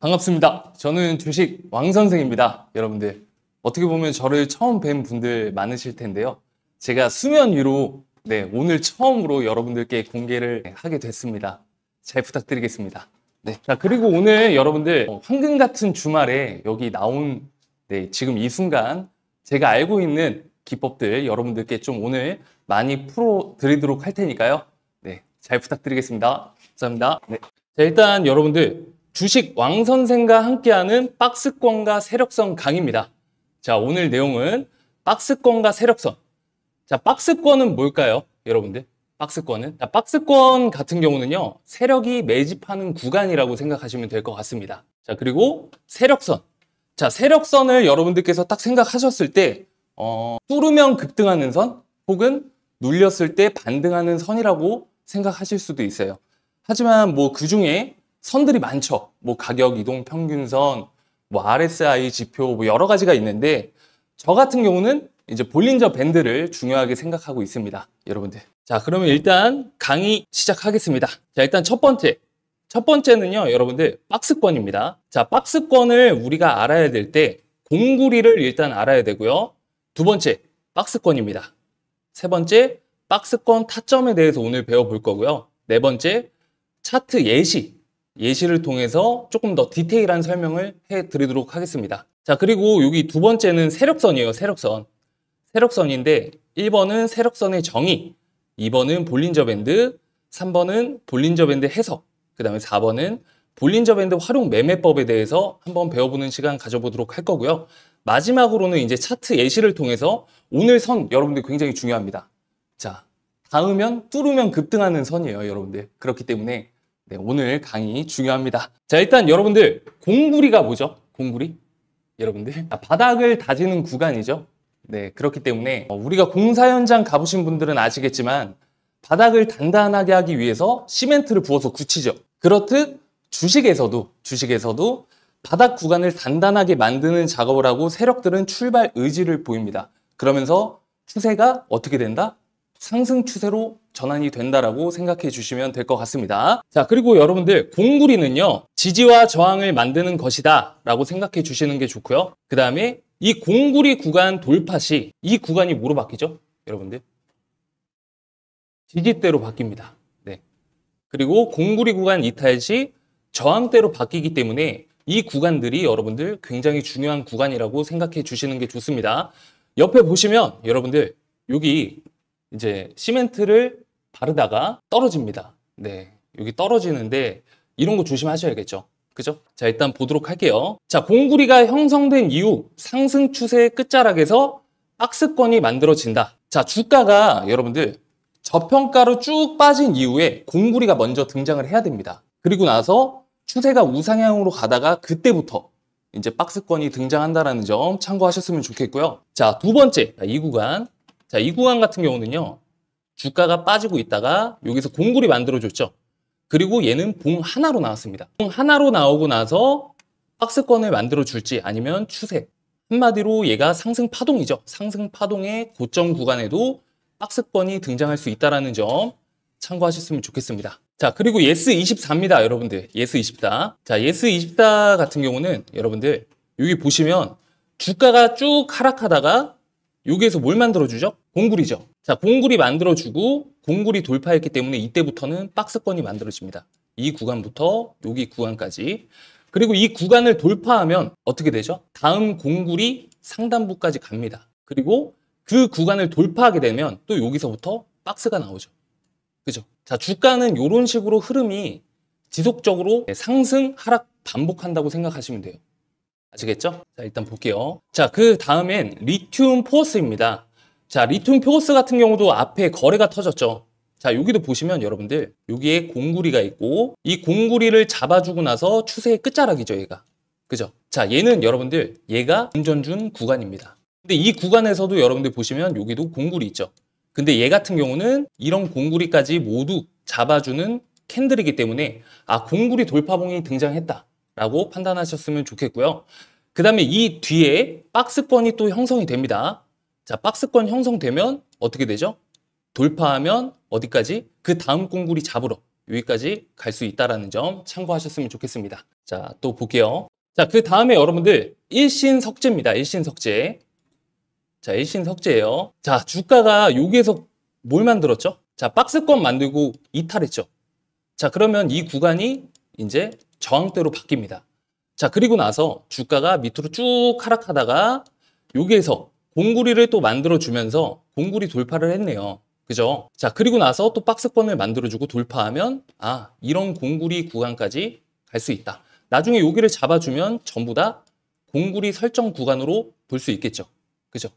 반갑습니다. 저는 주식 왕선생입니다. 여러분들 어떻게 보면 저를 처음 뵌 분들 많으실 텐데요. 제가 수면 위로 네, 오늘 처음으로 여러분들께 공개를 하게 됐습니다. 잘 부탁드리겠습니다. 네. 자, 그리고 오늘 여러분들 어, 황금 같은 주말에 여기 나온 네, 지금 이 순간 제가 알고 있는 기법들 여러분들께 좀 오늘 많이 풀어 드리도록 할 테니까요. 네, 잘 부탁드리겠습니다. 감사합니다. 네. 자, 일단 여러분들 주식 왕 선생과 함께하는 박스권과 세력선 강입니다. 자, 오늘 내용은 박스권과 세력선 자, 박스권은 뭘까요? 여러분들, 박스권은? 자, 박스권 같은 경우는요, 세력이 매집하는 구간이라고 생각하시면 될 것 같습니다. 자, 그리고 세력선. 자, 세력선을 여러분들께서 딱 생각하셨을 때, 어, 뚫으면 급등하는 선, 혹은 눌렸을 때 반등하는 선이라고 생각하실 수도 있어요. 하지만 뭐 그 중에 선들이 많죠. 뭐 가격 이동 평균선, 뭐 RSI 지표, 뭐 여러 가지가 있는데 저 같은 경우는 이제 볼린저 밴드를 중요하게 생각하고 있습니다. 여러분들. 자, 그러면 일단 강의 시작하겠습니다. 자, 일단 첫 번째. 첫 번째는요, 여러분들, 박스권입니다. 자, 박스권을 우리가 알아야 될 때 공구리를 일단 알아야 되고요. 두 번째, 박스권입니다. 세 번째, 박스권 타점에 대해서 오늘 배워볼 거고요. 네 번째, 차트 예시. 예시를 통해서 조금 더 디테일한 설명을 해드리도록 하겠습니다. 자 그리고 여기 두 번째는 세력선이에요. 세력선. 세력선인데 1번은 세력선의 정의, 2번은 볼린저 밴드, 3번은 볼린저 밴드 해석, 그 다음에 4번은 볼린저 밴드 활용 매매법에 대해서 한번 배워보는 시간 가져보도록 할 거고요. 마지막으로는 이제 차트 예시를 통해서 오늘 선 여러분들 굉장히 중요합니다. 자, 닿으면 뚫으면 급등하는 선이에요, 여러분들. 그렇기 때문에 네, 오늘 강의 중요합니다. 자, 일단 여러분들 공구리가 뭐죠? 공구리? 여러분들 아, 바닥을 다지는 구간이죠. 네, 그렇기 때문에 어, 우리가 공사 현장 가보신 분들은 아시겠지만 바닥을 단단하게 하기 위해서 시멘트를 부어서 굳히죠. 그렇듯 주식에서도 주식에서도 바닥 구간을 단단하게 만드는 작업을 하고 세력들은 출발 의지를 보입니다. 그러면서 추세가 어떻게 된다? 상승 추세로 전환이 된다라고 생각해 주시면 될 것 같습니다. 자, 그리고 여러분들 공구리는요. 지지와 저항을 만드는 것이다 라고 생각해 주시는 게 좋고요. 그 다음에 이 공구리 구간 돌파 시이 구간이 뭐로 바뀌죠? 여러분들 지지대로 바뀝니다. 네. 그리고 공구리 구간 이탈 시 저항대로 바뀌기 때문에 이 구간들이 여러분들 굉장히 중요한 구간이라고 생각해 주시는 게 좋습니다. 옆에 보시면 여러분들 여기 이제 시멘트를 바르다가 떨어집니다. 네, 여기 떨어지는데 이런 거 조심하셔야겠죠. 그죠? 자, 일단 보도록 할게요. 자, 공구리가 형성된 이후 상승 추세의 끝자락에서 박스권이 만들어진다. 자, 주가가 여러분들 저평가로 쭉 빠진 이후에 공구리가 먼저 등장을 해야 됩니다. 그리고 나서 추세가 우상향으로 가다가 그때부터 이제 박스권이 등장한다라는 점 참고하셨으면 좋겠고요. 자, 두 번째, 이 구간 자, 이 구간 같은 경우는요. 주가가 빠지고 있다가 여기서 공구리 만들어줬죠. 그리고 얘는 봉 하나로 나왔습니다. 봉 하나로 나오고 나서 박스권을 만들어줄지 아니면 추세. 한마디로 얘가 상승 파동이죠. 상승 파동의 고점 구간에도 박스권이 등장할 수 있다는 점 참고하셨으면 좋겠습니다. 자, 그리고 예스24입니다, 여러분들. 예스24. 자, 예스24 같은 경우는 여러분들 여기 보시면 주가가 쭉 하락하다가 여기에서 뭘 만들어주죠? 공구리죠. 자, 공구리 만들어주고 공구리 돌파했기 때문에 이때부터는 박스권이 만들어집니다. 이 구간부터 여기 구간까지. 그리고 이 구간을 돌파하면 어떻게 되죠? 다음 공구리 상단부까지 갑니다. 그리고 그 구간을 돌파하게 되면 또 여기서부터 박스가 나오죠. 그죠? 자, 주가는 이런 식으로 흐름이 지속적으로 상승, 하락 반복한다고 생각하시면 돼요. 아시겠죠? 자, 일단 볼게요. 자, 그 다음엔 리튬 포스입니다 자, 리튬 포스 같은 경우도 앞에 거래가 터졌죠. 자, 여기도 보시면 여러분들 여기에 공구리가 있고 이 공구리를 잡아주고 나서 추세의 끝자락이죠, 얘가. 그죠? 자, 얘는 여러분들 얘가 운전준 구간입니다. 근데 이 구간에서도 여러분들 보시면 여기도 공구리 있죠. 근데 얘 같은 경우는 이런 공구리까지 모두 잡아주는 캔들이기 때문에 아, 공구리 돌파봉이 등장했다. 라고 판단하셨으면 좋겠고요. 그 다음에 이 뒤에 박스권이 또 형성이 됩니다. 자, 박스권 형성되면 어떻게 되죠? 돌파하면 어디까지? 그 다음 공구리 잡으러 여기까지 갈 수 있다는 점 참고하셨으면 좋겠습니다. 자, 또 볼게요. 자, 그 다음에 여러분들 일신석재입니다. 일신석재. 자, 일신석재예요. 자, 주가가 여기에서 뭘 만들었죠? 자, 박스권 만들고 이탈했죠. 자, 그러면 이 구간이 이제 저항대로 바뀝니다. 자, 그리고 나서 주가가 밑으로 쭉 하락하다가 여기에서 공구리를 또 만들어주면서 공구리 돌파를 했네요. 그죠? 자, 그리고 나서 또 박스권을 만들어주고 돌파하면 아, 이런 공구리 구간까지 갈 수 있다. 나중에 여기를 잡아주면 전부 다 공구리 설정 구간으로 볼 수 있겠죠. 그죠?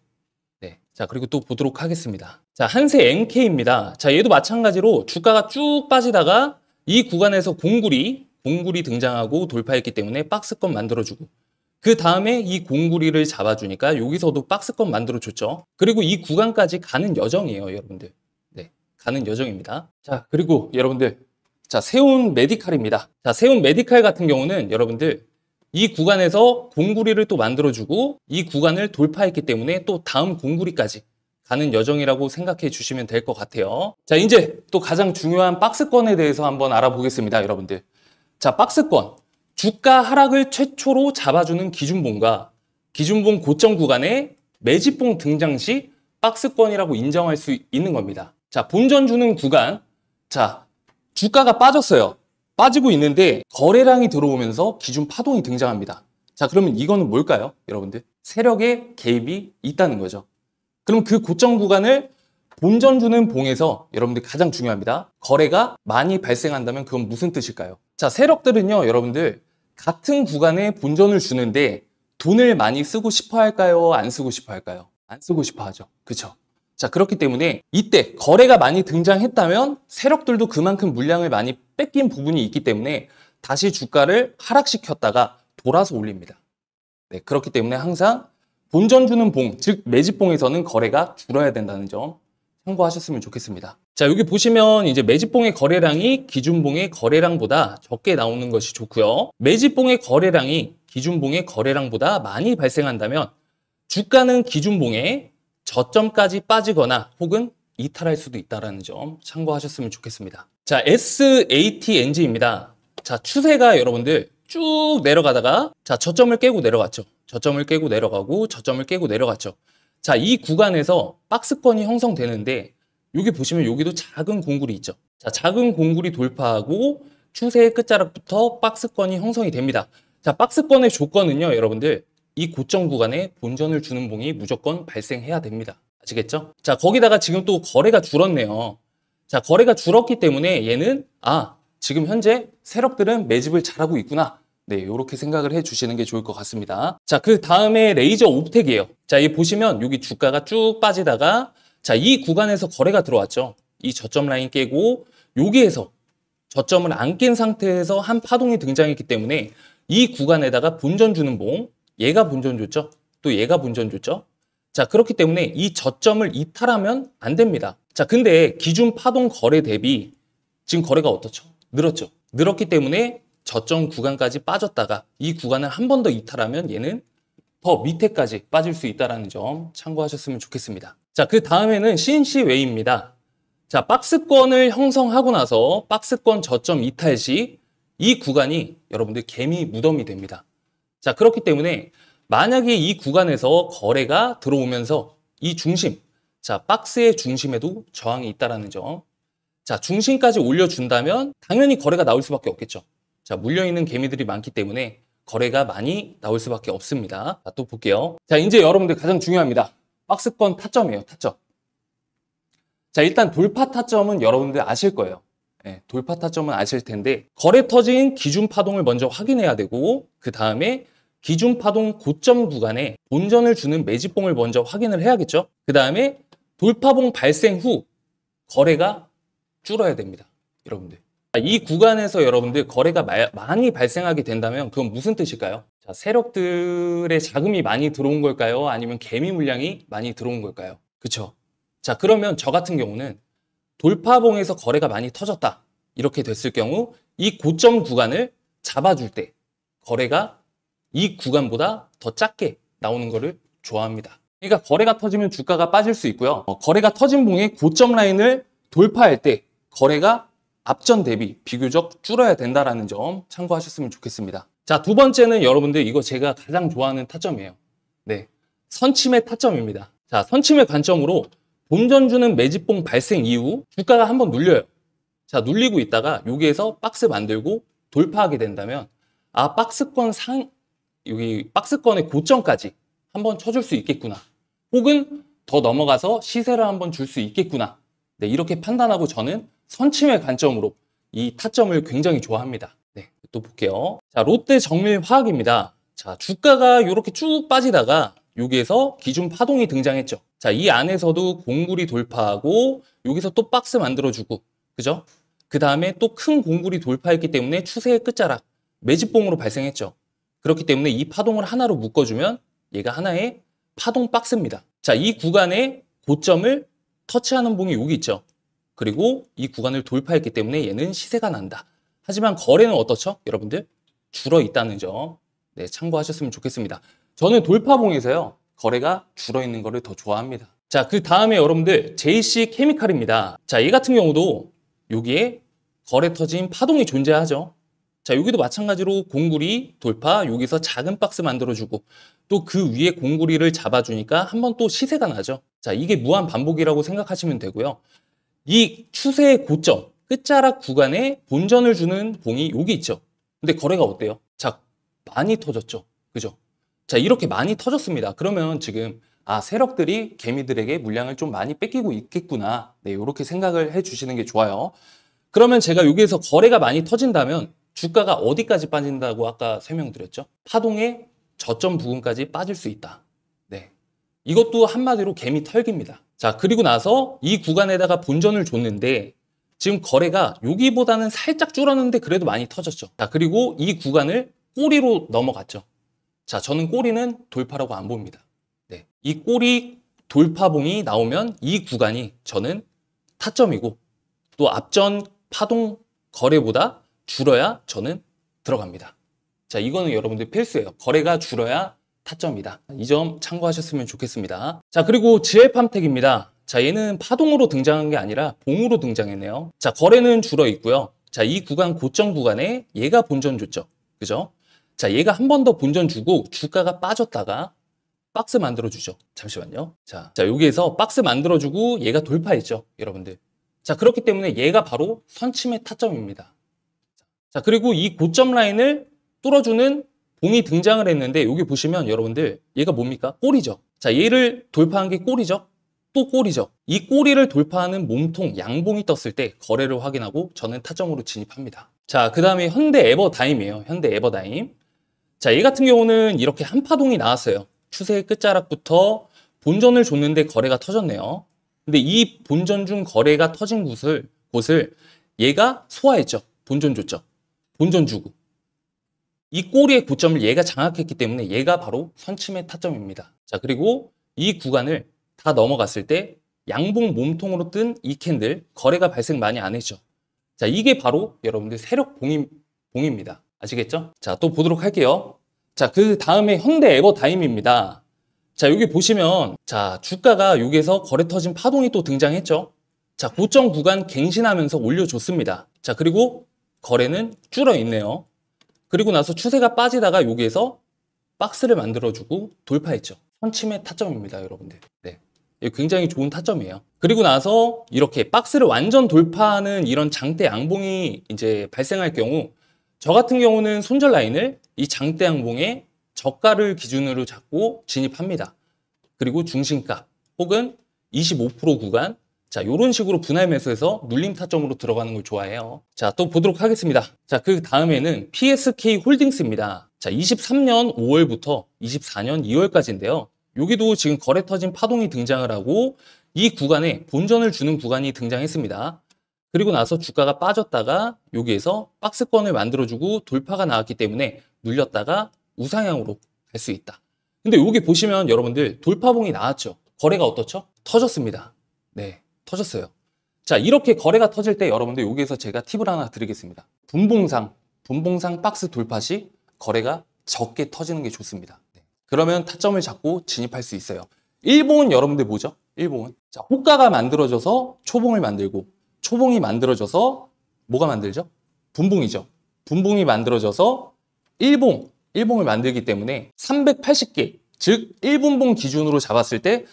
네. 자, 그리고 또 보도록 하겠습니다. 자, 한세 NK입니다. 자, 얘도 마찬가지로 주가가 쭉 빠지다가 이 구간에서 공구리 공구리 등장하고 돌파했기 때문에 박스권 만들어주고 그 다음에 이 공구리를 잡아주니까 여기서도 박스권 만들어줬죠. 그리고 이 구간까지 가는 여정이에요, 여러분들. 네, 가는 여정입니다. 자, 그리고 여러분들, 자, 세운 메디칼입니다. 자, 세운 메디칼 같은 경우는 여러분들 이 구간에서 공구리를 또 만들어주고 이 구간을 돌파했기 때문에 또 다음 공구리까지 가는 여정이라고 생각해 주시면 될 것 같아요. 자, 이제 또 가장 중요한 박스권에 대해서 한번 알아보겠습니다, 여러분들. 자, 박스권. 주가 하락을 최초로 잡아주는 기준봉과 기준봉 고점 구간에 매집봉 등장 시 박스권이라고 인정할 수 있는 겁니다. 자, 본전 주는 구간. 자, 주가가 빠졌어요. 빠지고 있는데 거래량이 들어오면서 기준 파동이 등장합니다. 자, 그러면 이거는 뭘까요? 여러분들. 세력의 개입이 있다는 거죠. 그럼 그 고점 구간을 본전주는 봉에서 여러분들 가장 중요합니다. 거래가 많이 발생한다면 그건 무슨 뜻일까요? 자, 세력들은요, 여러분들 같은 구간에 본전을 주는데 돈을 많이 쓰고 싶어 할까요? 안 쓰고 싶어 할까요? 안 쓰고 싶어 하죠. 그렇죠? 자, 그렇기 때문에 이때 거래가 많이 등장했다면 세력들도 그만큼 물량을 많이 뺏긴 부분이 있기 때문에 다시 주가를 하락시켰다가 돌아서 올립니다. 네, 그렇기 때문에 항상 본전주는 봉, 즉 매집봉에서는 거래가 줄어야 된다는 점 참고하셨으면 좋겠습니다. 자 여기 보시면 이제 매집봉의 거래량이 기준봉의 거래량보다 적게 나오는 것이 좋고요. 매집봉의 거래량이 기준봉의 거래량보다 많이 발생한다면 주가는 기준봉의 저점까지 빠지거나 혹은 이탈할 수도 있다는 점 참고하셨으면 좋겠습니다. 자 SATNG입니다. 자 추세가 여러분들 쭉 내려가다가 자 저점을 깨고 내려갔죠. 저점을 깨고 내려가고 저점을 깨고 내려갔죠. 자, 이 구간에서 박스권이 형성되는데 여기 보시면 여기도 작은 공굴이 있죠. 자, 작은 공굴이 돌파하고 추세의 끝자락부터 박스권이 형성이 됩니다. 자, 박스권의 조건은요, 여러분들 이 고점 구간에 본전을 주는 봉이 무조건 발생해야 됩니다. 아시겠죠? 자, 거기다가 지금 또 거래가 줄었네요. 자, 거래가 줄었기 때문에 얘는 아, 지금 현재 세력들은 매집을 잘하고 있구나. 네, 이렇게 생각을 해주시는 게 좋을 것 같습니다. 자, 그 다음에 레이저 옵텍이에요. 자, 여기 보시면 여기 주가가 쭉 빠지다가 자, 이 구간에서 거래가 들어왔죠. 이 저점 라인 깨고 여기에서 저점을 안 깬 상태에서 한 파동이 등장했기 때문에 이 구간에다가 본전 주는 봉, 얘가 본전 줬죠. 또 얘가 본전 줬죠. 자, 그렇기 때문에 이 저점을 이탈하면 안 됩니다. 자, 근데 기준 파동 거래 대비 지금 거래가 어떻죠? 늘었죠. 늘었기 때문에 저점 구간까지 빠졌다가 이 구간을 한 번 더 이탈하면 얘는 더 밑에까지 빠질 수 있다는 점 참고하셨으면 좋겠습니다. 자, 그 다음에는 CNC웨이입니다. 자, 박스권을 형성하고 나서 박스권 저점 이탈 시 이 구간이 여러분들 개미 무덤이 됩니다. 자, 그렇기 때문에 만약에 이 구간에서 거래가 들어오면서 이 중심, 자, 박스의 중심에도 저항이 있다는 점. 자, 중심까지 올려준다면 당연히 거래가 나올 수밖에 없겠죠. 자, 물려있는 개미들이 많기 때문에 거래가 많이 나올 수밖에 없습니다. 자, 또 볼게요. 자, 이제 여러분들 가장 중요합니다. 박스권 타점이에요, 타점. 자, 일단 돌파 타점은 여러분들 아실 거예요. 네, 돌파 타점은 아실 텐데 거래 터진 기준 파동을 먼저 확인해야 되고 그 다음에 기준 파동 고점 구간에 본전을 주는 매집봉을 먼저 확인을 해야겠죠. 그 다음에 돌파봉 발생 후 거래가 줄어야 됩니다. 여러분들. 아, 이 구간에서 여러분들 거래가 마, 많이 발생하게 된다면 그건 무슨 뜻일까요? 자, 세력들의 자금이 많이 들어온 걸까요? 아니면 개미 물량이 많이 들어온 걸까요? 그쵸? 자 그러면 저 같은 경우는 돌파봉에서 거래가 많이 터졌다 이렇게 됐을 경우 이 고점 구간을 잡아줄 때 거래가 이 구간보다 더 작게 나오는 것을 좋아합니다. 그러니까 거래가 터지면 주가가 빠질 수 있고요. 어, 거래가 터진 봉의 고점 라인을 돌파할 때 거래가 앞전 대비 비교적 줄어야 된다라는 점 참고하셨으면 좋겠습니다. 자, 두 번째는 여러분들 이거 제가 가장 좋아하는 타점이에요. 네. 선침의 타점입니다. 자, 선침의 관점으로 본전주는 매집봉 발생 이후 주가가 한번 눌려요. 자, 눌리고 있다가 여기에서 박스 만들고 돌파하게 된다면 아, 박스권 상 여기 박스권의 고점까지 한번 쳐줄 수 있겠구나. 혹은 더 넘어가서 시세를 한번 줄 수 있겠구나. 네, 이렇게 판단하고 저는 선침의 관점으로 이 타점을 굉장히 좋아합니다. 네, 또 볼게요. 자, 롯데 정밀화학입니다. 자, 주가가 이렇게 쭉 빠지다가 여기에서 기준 파동이 등장했죠. 자, 이 안에서도 공굴이 돌파하고 여기서 또 박스 만들어주고, 그죠? 그 다음에 또 큰 공굴이 돌파했기 때문에 추세의 끝자락, 매집봉으로 발생했죠. 그렇기 때문에 이 파동을 하나로 묶어주면 얘가 하나의 파동 박스입니다. 자, 이 구간에 고점을 터치하는 봉이 여기 있죠. 그리고 이 구간을 돌파했기 때문에 얘는 시세가 난다. 하지만 거래는 어떻죠? 여러분들 줄어 있다는 점 네, 참고하셨으면 좋겠습니다. 저는 돌파봉에서요. 거래가 줄어 있는 거를 더 좋아합니다. 자, 그 다음에 여러분들 JC 케미칼입니다. 자, 얘 같은 경우도 여기에 거래 터진 파동이 존재하죠. 자, 여기도 마찬가지로 공구리 돌파, 여기서 작은 박스 만들어주고 또 그 위에 공구리를 잡아주니까 한 번 또 시세가 나죠. 자, 이게 무한 반복이라고 생각하시면 되고요. 이 추세의 고점, 끝자락 구간에 본전을 주는 봉이 여기 있죠. 근데 거래가 어때요? 자, 많이 터졌죠. 그죠? 자, 이렇게 많이 터졌습니다. 그러면 지금 아, 세력들이 개미들에게 물량을 좀 많이 뺏기고 있겠구나. 네, 이렇게 생각을 해주시는 게 좋아요. 그러면 제가 여기에서 거래가 많이 터진다면 주가가 어디까지 빠진다고 아까 설명드렸죠? 파동의 저점 부근까지 빠질 수 있다. 네, 이것도 한마디로 개미 털기입니다. 자, 그리고 나서 이 구간에다가 본전을 줬는데 지금 거래가 여기보다는 살짝 줄었는데 그래도 많이 터졌죠. 자, 그리고 이 구간을 꼬리로 넘어갔죠. 자, 저는 꼬리는 돌파라고 안 봅니다. 네. 이 꼬리 돌파봉이 나오면 이 구간이 저는 타점이고 또 앞전 파동 거래보다 줄어야 저는 들어갑니다. 자, 이거는 여러분들 필수예요. 거래가 줄어야 타점이다. 이 점 참고하셨으면 좋겠습니다. 자 그리고 지 l 팜택입니다자 얘는 파동으로 등장한 게 아니라 봉으로 등장했네요. 자 거래는 줄어 있고요. 자 이 구간 고점 구간에 얘가 본전 줬죠. 그죠? 자 얘가 한 번 더 본전 주고 주가가 빠졌다가 박스 만들어주죠. 잠시만요. 자, 자 여기에서 박스 만들어주고 얘가 돌파했죠. 여러분들. 자 그렇기 때문에 얘가 바로 선침의 타점입니다. 자 그리고 이 고점 라인을 뚫어주는 공이 등장을 했는데 여기 보시면 여러분들 얘가 뭡니까? 꼬리죠. 자 얘를 돌파한 게 꼬리죠. 또 꼬리죠. 이 꼬리를 돌파하는 몸통 양봉이 떴을 때 거래를 확인하고 저는 타점으로 진입합니다. 자, 그 다음에 현대 에버다임이에요. 현대 에버다임. 자, 얘 같은 경우는 이렇게 한파동이 나왔어요. 추세의 끝자락부터 본전을 줬는데 거래가 터졌네요. 근데 이 본전 중 거래가 터진 곳을, 곳을 얘가 소화했죠. 본전 줬죠. 본전 주고. 이 꼬리의 고점을 얘가 장악했기 때문에 얘가 바로 선침의 타점입니다. 자 그리고 이 구간을 다 넘어갔을 때 양봉 몸통으로 뜬 이 캔들 거래가 발생 많이 안 했죠. 자 이게 바로 여러분들 세력 봉임, 봉입니다. 아시겠죠? 자또 보도록 할게요. 자그 다음에 현대 에버다임입니다. 자 여기 보시면 자 주가가 여기에서 거래 터진 파동이 또 등장했죠. 자 고점 구간 갱신하면서 올려줬습니다. 자 그리고 거래는 줄어 있네요. 그리고 나서 추세가 빠지다가 여기에서 박스를 만들어주고 돌파했죠. 선침의 타점입니다, 여러분들. 네. 굉장히 좋은 타점이에요. 그리고 나서 이렇게 박스를 완전 돌파하는 이런 장대 양봉이 이제 발생할 경우 저 같은 경우는 손절 라인을 이 장대 양봉의 저가를 기준으로 잡고 진입합니다. 그리고 중심값 혹은 25% 구간 자, 이런 식으로 분할 매수해서 눌림 타점으로 들어가는 걸 좋아해요. 자, 또 보도록 하겠습니다. 자, 그 다음에는 PSK 홀딩스입니다. 자, 23년 5월부터 24년 2월까지인데요. 여기도 지금 거래 터진 파동이 등장을 하고 이 구간에 본전을 주는 구간이 등장했습니다. 그리고 나서 주가가 빠졌다가 여기에서 박스권을 만들어주고 돌파가 나왔기 때문에 눌렸다가 우상향으로 갈 수 있다. 근데 여기 보시면 여러분들 돌파봉이 나왔죠. 거래가 어떻죠? 터졌습니다. 네. 터졌어요. 자, 이렇게 거래가 터질 때 여러분들 여기에서 제가 팁을 하나 드리겠습니다. 분봉상, 분봉상 박스 돌파 시 거래가 적게 터지는 게 좋습니다. 네. 그러면 타점을 잡고 진입할 수 있어요. 일봉은 여러분들 뭐죠? 일봉은. 자, 호가가 만들어져서 초봉을 만들고 초봉이 만들어져서 뭐가 만들죠? 분봉이죠. 분봉이 만들어져서 일봉, 일봉을 만들기 때문에 380개, 즉 1분봉 기준으로 잡았을 때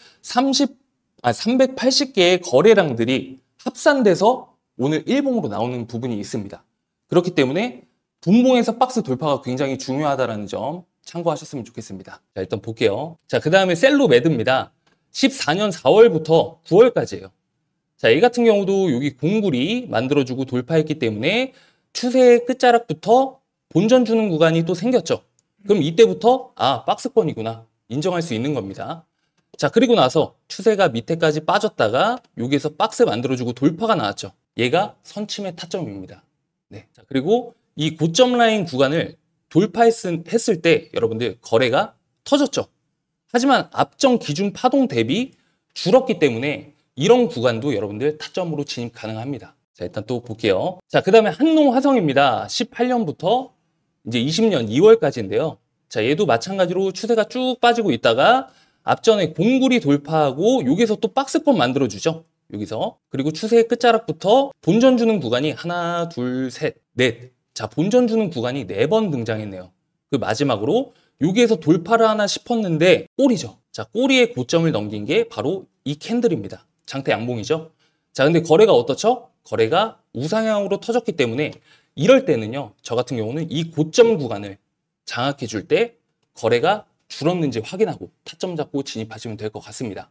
아, 380개의 거래량들이 합산돼서 오늘 일봉으로 나오는 부분이 있습니다. 그렇기 때문에 분봉에서 박스 돌파가 굉장히 중요하다는 점 참고하셨으면 좋겠습니다. 자, 일단 볼게요. 자, 그 다음에 셀로 매드입니다. 14년 4월부터 9월까지예요. 자, 이 같은 경우도 여기 공굴이 만들어주고 돌파했기 때문에 추세의 끝자락부터 본전 주는 구간이 또 생겼죠. 그럼 이때부터 아, 박스권이구나 인정할 수 있는 겁니다. 자 그리고 나서 추세가 밑에까지 빠졌다가 여기에서 박스 만들어주고 돌파가 나왔죠. 얘가 선침의 타점입니다. 네. 자 그리고 이 고점 라인 구간을 돌파했을 때 여러분들 거래가 터졌죠. 하지만 앞정 기준 파동 대비 줄었기 때문에 이런 구간도 여러분들 타점으로 진입 가능합니다. 자 일단 또 볼게요. 자그 다음에 한농 화성입니다. 18년부터 이제 20년 2월까지인데요. 자 얘도 마찬가지로 추세가 쭉 빠지고 있다가 앞전에 공구리 돌파하고 여기서 또박스폰 만들어주죠. 여기서. 그리고 추세의 끝자락부터 본전 주는 구간이 하나, 둘, 셋, 넷. 자, 본전 주는 구간이 네 번 등장했네요. 그 마지막으로 여기에서 돌파를 하나 싶었는데 꼬리죠. 자, 꼬리의 고점을 넘긴 게 바로 이 캔들입니다. 장태 양봉이죠. 자, 근데 거래가 어떻죠? 거래가 우상향으로 터졌기 때문에 이럴 때는요. 저 같은 경우는 이 고점 구간을 장악해 줄 때 거래가 줄었는지 확인하고 타점 잡고 진입하시면 될 것 같습니다.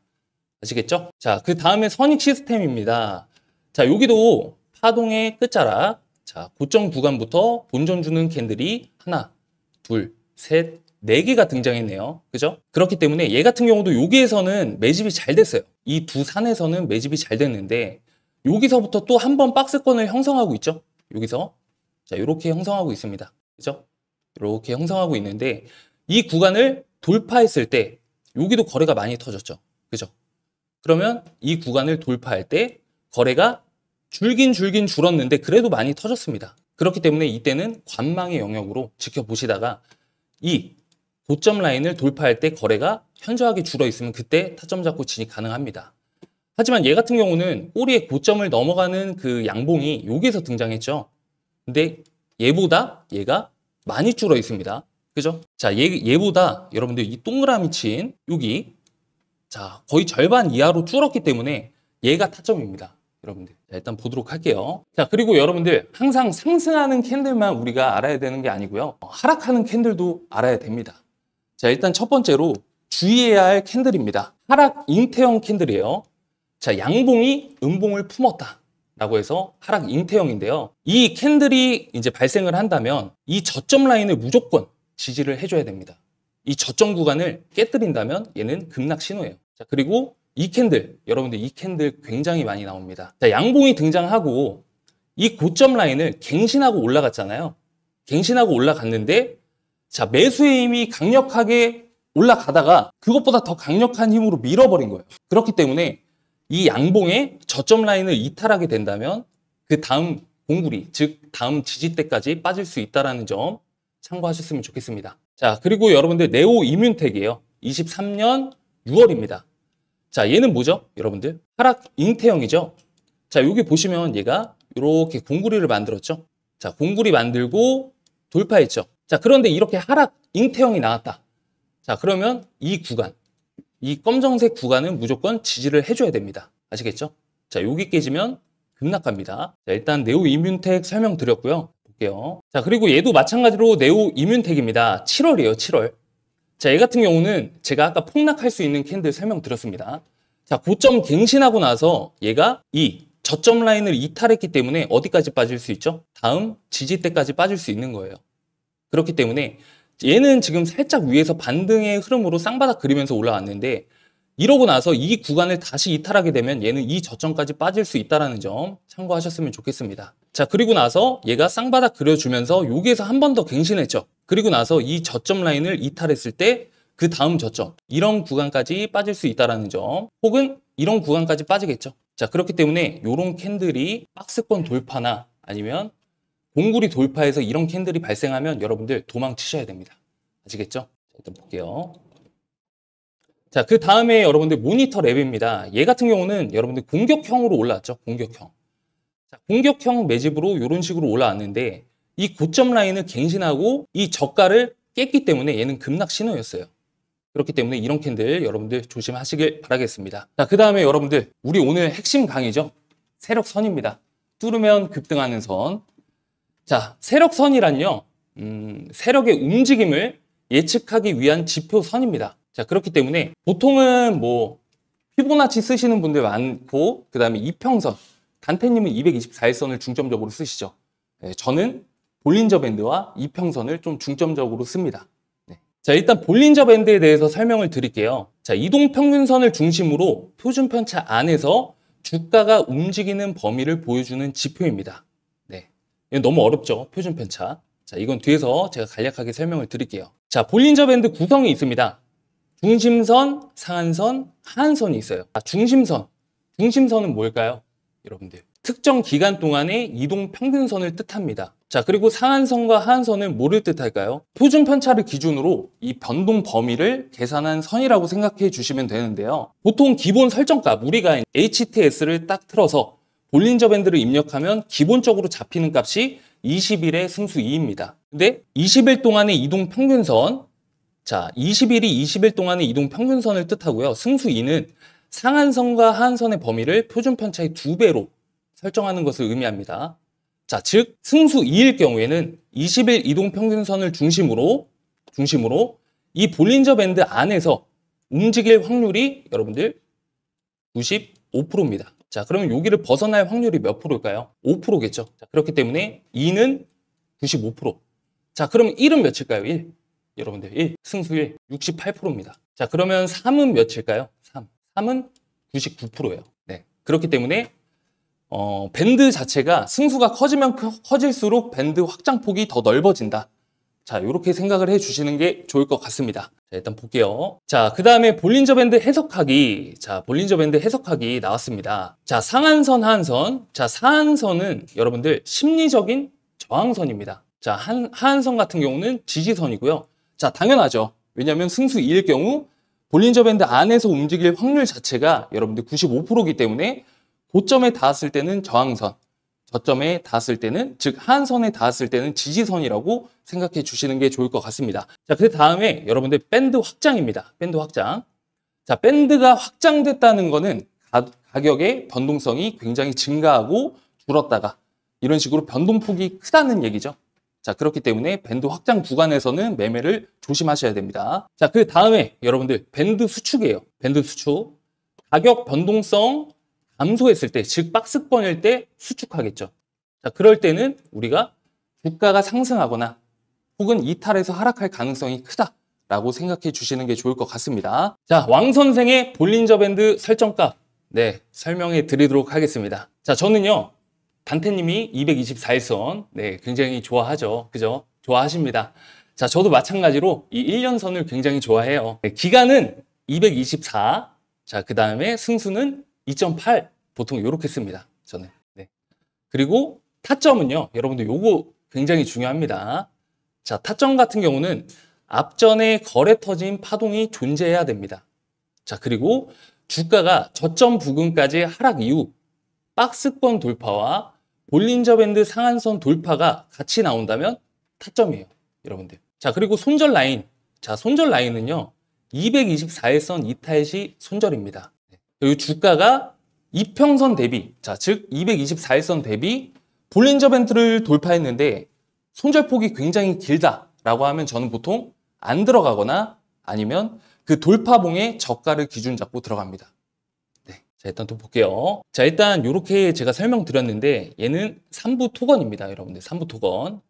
아시겠죠? 자, 그 다음에 선익 시스템입니다. 자, 여기도 파동의 끝자락, 자, 고점 구간부터 본전 주는 캔들이 하나, 둘, 셋, 네 개가 등장했네요. 그죠? 그렇기 때문에 얘 같은 경우도 여기에서는 매집이 잘 됐어요. 이 두 산에서는 매집이 잘 됐는데 여기서부터 또 한 번 박스권을 형성하고 있죠. 여기서 자 이렇게 형성하고 있습니다. 그죠? 이렇게 형성하고 있는데 이 구간을 돌파했을 때 여기도 거래가 많이 터졌죠. 그죠? 그러면 이 구간을 돌파할 때 거래가 줄긴 줄긴 줄었는데 그래도 많이 터졌습니다. 그렇기 때문에 이때는 관망의 영역으로 지켜보시다가 이 고점 라인을 돌파할 때 거래가 현저하게 줄어 있으면 그때 타점 잡고 진입 가능합니다. 하지만 얘 같은 경우는 꼬리의 고점을 넘어가는 그 양봉이 여기에서 등장했죠. 근데 얘보다 얘가 많이 줄어 있습니다. 그죠? 자, 얘, 얘보다 여러분들 이 동그라미 친 여기 자, 거의 절반 이하로 줄었기 때문에 얘가 타점입니다. 여러분들. 자, 일단 보도록 할게요. 자, 그리고 여러분들 항상 상승하는 캔들만 우리가 알아야 되는 게 아니고요. 하락하는 캔들도 알아야 됩니다. 자, 일단 첫 번째로 주의해야 할 캔들입니다. 하락 잉태형 캔들이에요. 자, 양봉이 음봉을 품었다. 라고 해서 하락 잉태형인데요. 이 캔들이 이제 발생을 한다면 이 저점 라인을 무조건 지지를 해줘야 됩니다. 이 저점 구간을 깨뜨린다면 얘는 급락 신호예요. 자, 그리고 이 캔들, 여러분들 이 캔들 굉장히 많이 나옵니다. 자, 양봉이 등장하고 이 고점 라인을 갱신하고 올라갔잖아요. 갱신하고 올라갔는데 자, 매수의 힘이 강력하게 올라가다가 그것보다 더 강력한 힘으로 밀어버린 거예요. 그렇기 때문에 이 양봉의 저점 라인을 이탈하게 된다면 그 다음 공구리, 즉 다음 지지대까지 빠질 수 있다는 점 참고하셨으면 좋겠습니다. 자, 그리고 여러분들 네오 이뮨텍이에요. 23년 6월입니다. 자, 얘는 뭐죠? 여러분들 하락 잉태형이죠. 자, 여기 보시면 얘가 이렇게 공구리를 만들었죠. 자, 공구리 만들고 돌파했죠. 자, 그런데 이렇게 하락 잉태형이 나왔다. 자, 그러면 이 구간, 이 검정색 구간은 무조건 지지를 해줘야 됩니다. 아시겠죠? 자, 여기 깨지면 급락합니다. 자, 일단 네오 이뮨텍 설명드렸고요. 볼게요. 자, 그리고 얘도 마찬가지로 네오 이뮨텍입니다. 7월이에요, 7월. 자, 얘 같은 경우는 제가 아까 폭락할 수 있는 캔들 설명드렸습니다. 자, 고점 갱신하고 나서 얘가 이 저점 라인을 이탈했기 때문에 어디까지 빠질 수 있죠? 다음 지지대까지 빠질 수 있는 거예요. 그렇기 때문에 얘는 지금 살짝 위에서 반등의 흐름으로 쌍바닥 그리면서 올라왔는데 이러고 나서 이 구간을 다시 이탈하게 되면 얘는 이 저점까지 빠질 수 있다는 점 참고하셨으면 좋겠습니다. 자 그리고 나서 얘가 쌍바닥 그려주면서 여기에서 한 번 더 갱신했죠. 그리고 나서 이 저점 라인을 이탈했을 때 그 다음 저점 이런 구간까지 빠질 수 있다는 점 혹은 이런 구간까지 빠지겠죠. 자 그렇기 때문에 이런 캔들이 박스권 돌파나 아니면 공구리 돌파에서 이런 캔들이 발생하면 여러분들 도망치셔야 됩니다. 아시겠죠? 일단 볼게요. 자, 그 다음에 여러분들 모니터 랩입니다. 얘 같은 경우는 여러분들 공격형으로 올라왔죠. 공격형. 자, 공격형 매집으로 이런 식으로 올라왔는데 이 고점 라인을 갱신하고 이 저가를 깼기 때문에 얘는 급락 신호였어요. 그렇기 때문에 이런 캔들 여러분들 조심하시길 바라겠습니다. 자, 그 다음에 여러분들 우리 오늘 핵심 강의죠. 세력선입니다. 뚫으면 급등하는 선. 자, 세력선이란요. 음, 세력의 움직임을 예측하기 위한 지표선입니다. 자, 그렇기 때문에 보통은 뭐 피보나치 쓰시는 분들 많고 그 다음에 이평선 단테님은 224일선을 중점적으로 쓰시죠. 네, 저는 볼린저 밴드와 이평선을 좀 중점적으로 씁니다. 네. 자 일단 볼린저 밴드에 대해서 설명을 드릴게요. 자 이동평균선을 중심으로 표준편차 안에서 주가가 움직이는 범위를 보여주는 지표입니다. 네, 너무 어렵죠 표준편차. 자 이건 뒤에서 제가 간략하게 설명을 드릴게요. 자 볼린저 밴드 구성이 있습니다. 중심선, 상한선, 하한선이 있어요. 아, 중심선. 중심선은 뭘까요? 여러분들. 특정 기간 동안의 이동 평균선을 뜻합니다. 자, 그리고 상한선과 하한선은 뭐를 뜻할까요? 표준 편차를 기준으로 이 변동 범위를 계산한 선이라고 생각해 주시면 되는데요. 보통 기본 설정값, 우리가 HTS를 딱 틀어서 볼린저 밴드를 입력하면 기본적으로 잡히는 값이 20일의 승수 2입니다. 근데 20일 동안의 이동 평균선, 자, 20일이 20일 동안의 이동 평균선을 뜻하고요. 승수 2는 상한선과 하한선의 범위를 표준 편차의 두배로 설정하는 것을 의미합니다. 자, 즉 승수 2일 경우에는 20일 이동 평균선을 중심으로 중심으로 이 볼린저 밴드 안에서 움직일 확률이 여러분들 95%입니다. 자, 그러면 여기를 벗어날 확률이 몇 프로일까요? 5%겠죠. 자, 그렇기 때문에 2는 95%. 자, 그럼 1은 몇일까요? 1. 여러분들 1. 승수 1. 68%입니다. 자, 그러면 3은 몇일까요? 3은 99%예요. 네. 그렇기 때문에 어, 밴드 자체가 승수가 커지면 커질수록 밴드 확장폭이 더 넓어진다. 자, 이렇게 생각을 해주시는 게 좋을 것 같습니다. 자, 일단 볼게요. 자, 그 다음에 볼린저 밴드 해석하기. 자, 볼린저 밴드 해석하기 나왔습니다. 자, 상한선, 하한선. 자, 상한선은 여러분들 심리적인 저항선입니다. 자, 한, 하한선 같은 경우는 지지선이고요. 자, 당연하죠. 왜냐하면 승수 2일 경우 볼린저 밴드 안에서 움직일 확률 자체가 여러분들 95%이기 때문에 고점에 닿았을 때는 저항선, 저점에 닿았을 때는 즉한선에 닿았을 때는 지지선이라고 생각해 주시는 게 좋을 것 같습니다. 자, 그 다음에 여러분들 밴드 확장입니다. 밴드 확장. 자, 밴드가 확장됐다는 거는 가, 격의 변동성이 굉장히 증가하고 줄었다가 이런 식으로 변동폭이 크다는 얘기죠. 자 그렇기 때문에 밴드 확장 구간에서는 매매를 조심하셔야 됩니다. 자그 다음에 여러분들 밴드 수축이에요. 밴드 수축. 가격 변동성 감소했을 때, 즉 박스권일 때 수축하겠죠. 자 그럴 때는 우리가 주가가 상승하거나 혹은 이탈해서 하락할 가능성이 크다. 라고 생각해 주시는 게 좋을 것 같습니다. 자, 왕 선생의 볼린저 밴드 설정값. 네, 설명해 드리도록 하겠습니다. 자, 저는요, 강태님이 224일선 네 굉장히 좋아하죠. 그죠? 좋아하십니다. 자 저도 마찬가지로 이 1년선을 굉장히 좋아해요. 네, 기간은 224. 자그 다음에 승수는 2.8 보통 이렇게 씁니다. 저는. 네. 그리고 타점은요. 여러분들 요거 굉장히 중요합니다. 자 타점 같은 경우는 앞전에 거래 터진 파동이 존재해야 됩니다. 자 그리고 주가가 저점 부근까지 하락 이후 박스권 돌파와 볼린저 밴드 상한선 돌파가 같이 나온다면 타점이에요. 여러분들. 자, 그리고 손절 라인. 자, 손절 라인은요. 224일선 이탈 시 손절입니다. 네. 그리고 주가가 이평선 대비, 자, 즉 224일선 대비 볼린저 밴드를 돌파했는데 손절폭이 굉장히 길다라고 하면 저는 보통 안 들어가거나 아니면 그 돌파봉의 저가를 기준 잡고 들어갑니다. 자 일단 또 볼게요 자 일단 이렇게 제가 설명드렸는데 얘는 3부 토건입니다 여러분들 3부 토건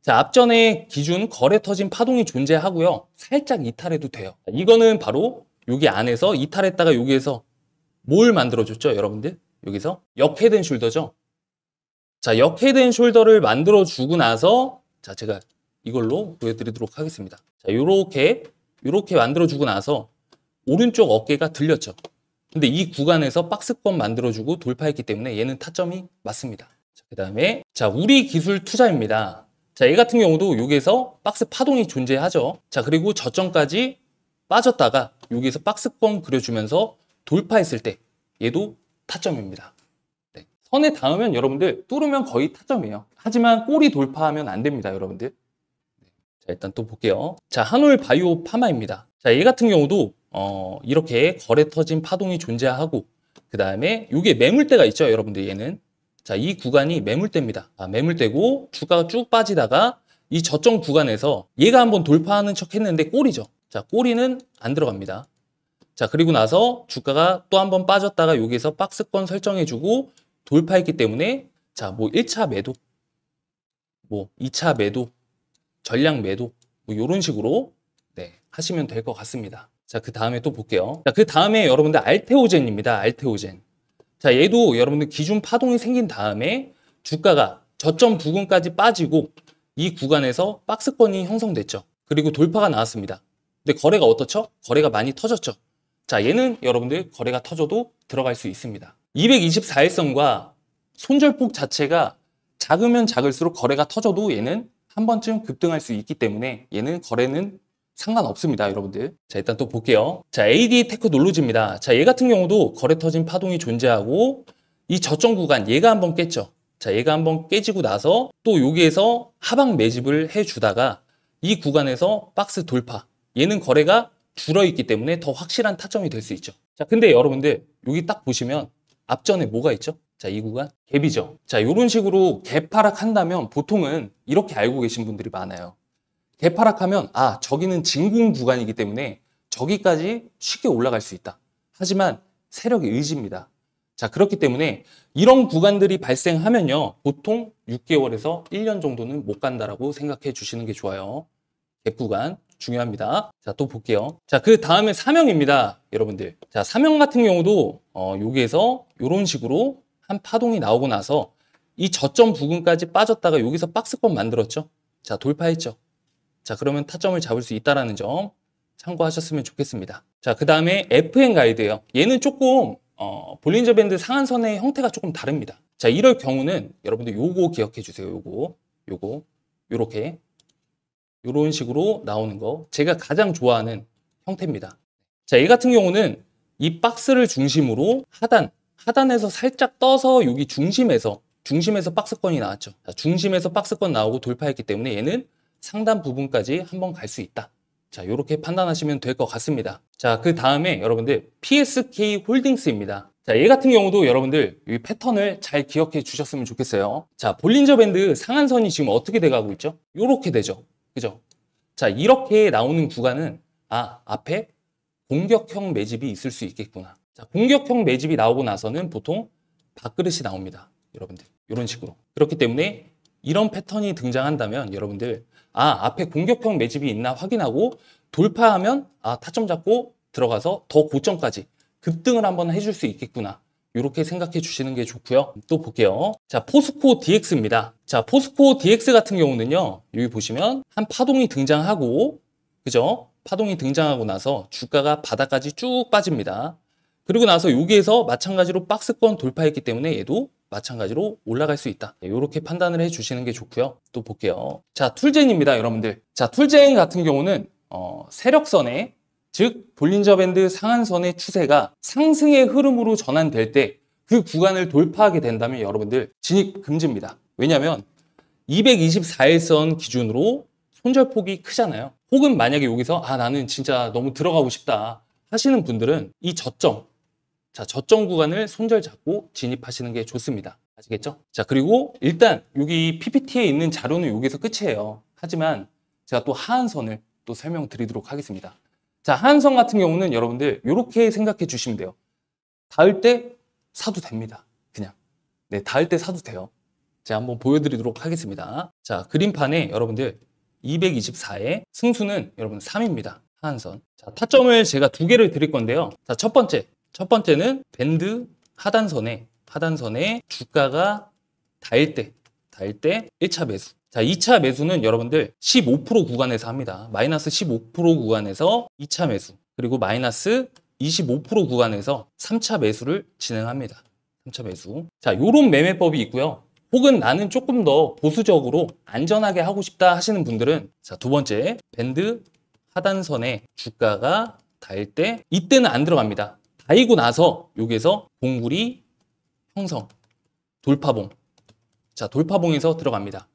자 앞전에 기준 거래 터진 파동이 존재하고요 살짝 이탈해도 돼요 이거는 바로 여기 안에서 이탈했다가 여기에서 뭘 만들어줬죠 여러분들 여기서 역헤드 숄더죠 자 역헤드 숄더를 만들어주고 나서 자 제가 이걸로 보여드리도록 하겠습니다 자 요렇게 요렇게 만들어주고 나서 오른쪽 어깨가 들렸죠 근데 이 구간에서 박스권 만들어주고 돌파했기 때문에 얘는 타점이 맞습니다. 그 다음에 자 우리 기술 투자입니다. 자, 얘 같은 경우도 여기에서 박스 파동이 존재하죠. 자, 그리고 저점까지 빠졌다가 여기에서 박스권 그려주면서 돌파했을 때 얘도 타점입니다. 네. 선에 닿으면 여러분들 뚫으면 거의 타점이에요. 하지만 꼬리 돌파하면 안 됩니다, 여러분들. 네, 자, 일단 또 볼게요. 자, 한올 바이오 파마입니다. 자, 얘 같은 경우도 어, 이렇게 거래 터진 파동이 존재하고 그 다음에 이게 매물대가 있죠 여러분들 얘는 자이 구간이 매물대입니다 아, 매물대고 주가가 쭉 빠지다가 이 저점 구간에서 얘가 한번 돌파하는 척 했는데 꼬리죠 자 꼬리는 안 들어갑니다 자 그리고 나서 주가가 또 한번 빠졌다가 여기서 에 박스권 설정해주고 돌파했기 때문에 자뭐 1차 매도 뭐 2차 매도 전략 매도 뭐 이런 식으로 네 하시면 될 것 같습니다 자, 그 다음에 또 볼게요. 자, 그 다음에 여러분들 알테오젠입니다. 알테오젠. 자, 얘도 여러분들 기준 파동이 생긴 다음에 주가가 저점 부근까지 빠지고 이 구간에서 박스권이 형성됐죠. 그리고 돌파가 나왔습니다. 근데 거래가 어떻죠? 거래가 많이 터졌죠. 자, 얘는 여러분들 거래가 터져도 들어갈 수 있습니다. 224일선과 손절폭 자체가 작으면 작을수록 거래가 터져도 얘는 한 번쯤 급등할 수 있기 때문에 얘는 거래는 상관없습니다, 여러분들. 자, 일단 또 볼게요. 자, AD 테크놀로지입니다. 자, 얘 같은 경우도 거래 터진 파동이 존재하고 이 저점 구간 얘가 한번 깼죠. 자, 얘가 한번 깨지고 나서 또 여기에서 하방 매집을 해주다가 이 구간에서 박스 돌파. 얘는 거래가 줄어있기 때문에 더 확실한 타점이 될 수 있죠. 자, 근데 여러분들 여기 딱 보시면 앞전에 뭐가 있죠? 자, 이 구간 갭이죠. 자, 이런 식으로 갭 하락한다면 보통은 이렇게 알고 계신 분들이 많아요. 개파락하면 아 저기는 진공 구간이기 때문에 저기까지 쉽게 올라갈 수 있다. 하지만 세력의 의지입니다. 자 그렇기 때문에 이런 구간들이 발생하면요 보통 6개월에서 1년 정도는 못 간다라고 생각해 주시는 게 좋아요. 개구간 중요합니다. 자 또 볼게요. 자그 다음에 사명입니다, 여러분들. 자 사명 같은 경우도 어, 여기에서 이런 식으로 한 파동이 나오고 나서 이 저점 부근까지 빠졌다가 여기서 박스권 만들었죠. 자 돌파했죠. 자, 그러면 타점을 잡을 수 있다라는 점 참고하셨으면 좋겠습니다. 자, 그 다음에 FN 가이드예요. 얘는 조금 어, 볼린저 밴드 상한선의 형태가 조금 다릅니다. 자, 이럴 경우는 여러분들 요거 기억해 주세요. 요거, 요거, 요렇게 요런 식으로 나오는 거 제가 가장 좋아하는 형태입니다. 자, 얘 같은 경우는 이 박스를 중심으로 하단, 하단에서 살짝 떠서 여기 중심에서 중심에서 박스권이 나왔죠. 자, 중심에서 박스권 나오고 돌파했기 때문에 얘는 상단 부분까지 한번 갈 수 있다. 자, 이렇게 판단하시면 될 것 같습니다. 자, 그 다음에 여러분들 PSK 홀딩스입니다. 자, 얘 같은 경우도 여러분들 이 패턴을 잘 기억해 주셨으면 좋겠어요. 자, 볼린저 밴드 상한선이 지금 어떻게 돼가고 있죠? 이렇게 되죠. 그죠? 자, 이렇게 나오는 구간은 아, 앞에 공격형 매집이 있을 수 있겠구나. 자, 공격형 매집이 나오고 나서는 보통 밥그릇이 나옵니다. 여러분들. 이런 식으로. 그렇기 때문에 이런 패턴이 등장한다면 여러분들 아 앞에 공격형 매집이 있나 확인하고 돌파하면 아 타점 잡고 들어가서 더 고점까지 급등을 한번 해줄 수 있겠구나 이렇게 생각해 주시는 게 좋고요. 또 볼게요. 자, 포스코 DX입니다. 자, 포스코 DX 같은 경우는요. 여기 보시면 한 파동이 등장하고 그죠? 파동이 등장하고 나서 주가가 바닥까지 쭉 빠집니다. 그리고 나서 여기에서 마찬가지로 박스권 돌파했기 때문에 얘도 마찬가지로 올라갈 수 있다. 이렇게 네, 판단을 해주시는 게 좋고요. 또 볼게요. 자, 툴젠입니다, 여러분들. 자, 툴젠 같은 경우는 어, 세력선에즉 볼린저 밴드 상한선의 추세가 상승의 흐름으로 전환될 때 그 구간을 돌파하게 된다면 여러분들 진입 금지입니다. 왜냐하면 224일선 기준으로 손절폭이 크잖아요. 혹은 만약에 여기서 아 나는 진짜 너무 들어가고 싶다 하시는 분들은 이 저점 자, 저점 구간을 손절 잡고 진입하시는 게 좋습니다. 아시겠죠? 자, 그리고 일단 여기 PPT에 있는 자료는 여기서 끝이에요. 하지만 제가 또 하한선을 또 설명드리도록 하겠습니다. 자, 하한선 같은 경우는 여러분들 이렇게 생각해 주시면 돼요. 닿을 때 사도 됩니다. 그냥. 네, 닿을 때 사도 돼요. 제가 한번 보여드리도록 하겠습니다. 자, 그림판에 여러분들 224에 승수는 여러분 3입니다. 하한선. 자, 타점을 제가 두 개를 드릴 건데요. 자, 첫 번째. 첫 번째는 밴드 하단선에 하단선에 주가가 닿을 때 닿을 때 1차 매수 자, 2차 매수는 여러분들 15% 구간에서 합니다. 마이너스 15% 구간에서 2차 매수, 그리고 마이너스 25% 구간에서 3차 매수를 진행합니다. 3차 매수. 자, 요런 매매법이 있고요. 혹은 나는 조금 더 보수적으로 안전하게 하고 싶다 하시는 분들은 자, 두 번째 밴드 하단선에 주가가 닿을 때 이때는 안 들어갑니다. 이고 나서 여기에서 봉구리 형성 돌파봉 자 돌파봉에서 들어갑니다.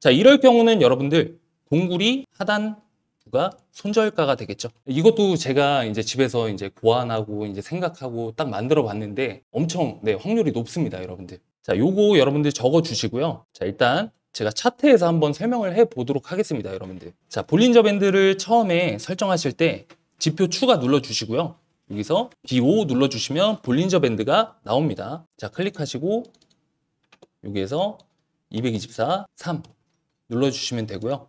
자 이럴 경우는 여러분들 봉구리 하단 부가 손절가가 되겠죠. 이것도 제가 이제 집에서 이제 보완하고 이제 생각하고 딱 만들어 봤는데 엄청 네 확률이 높습니다 여러분들. 자 요거 여러분들 적어 주시고요. 자 일단 제가 차트에서 한번 설명을 해 보도록 하겠습니다 여러분들. 자 볼린저 밴드를 처음에 설정하실 때 지표 추가 눌러 주시고요. 여기서 B5 눌러주시면 볼린저 밴드가 나옵니다. 자 클릭하시고 여기에서 224, 3 눌러주시면 되고요.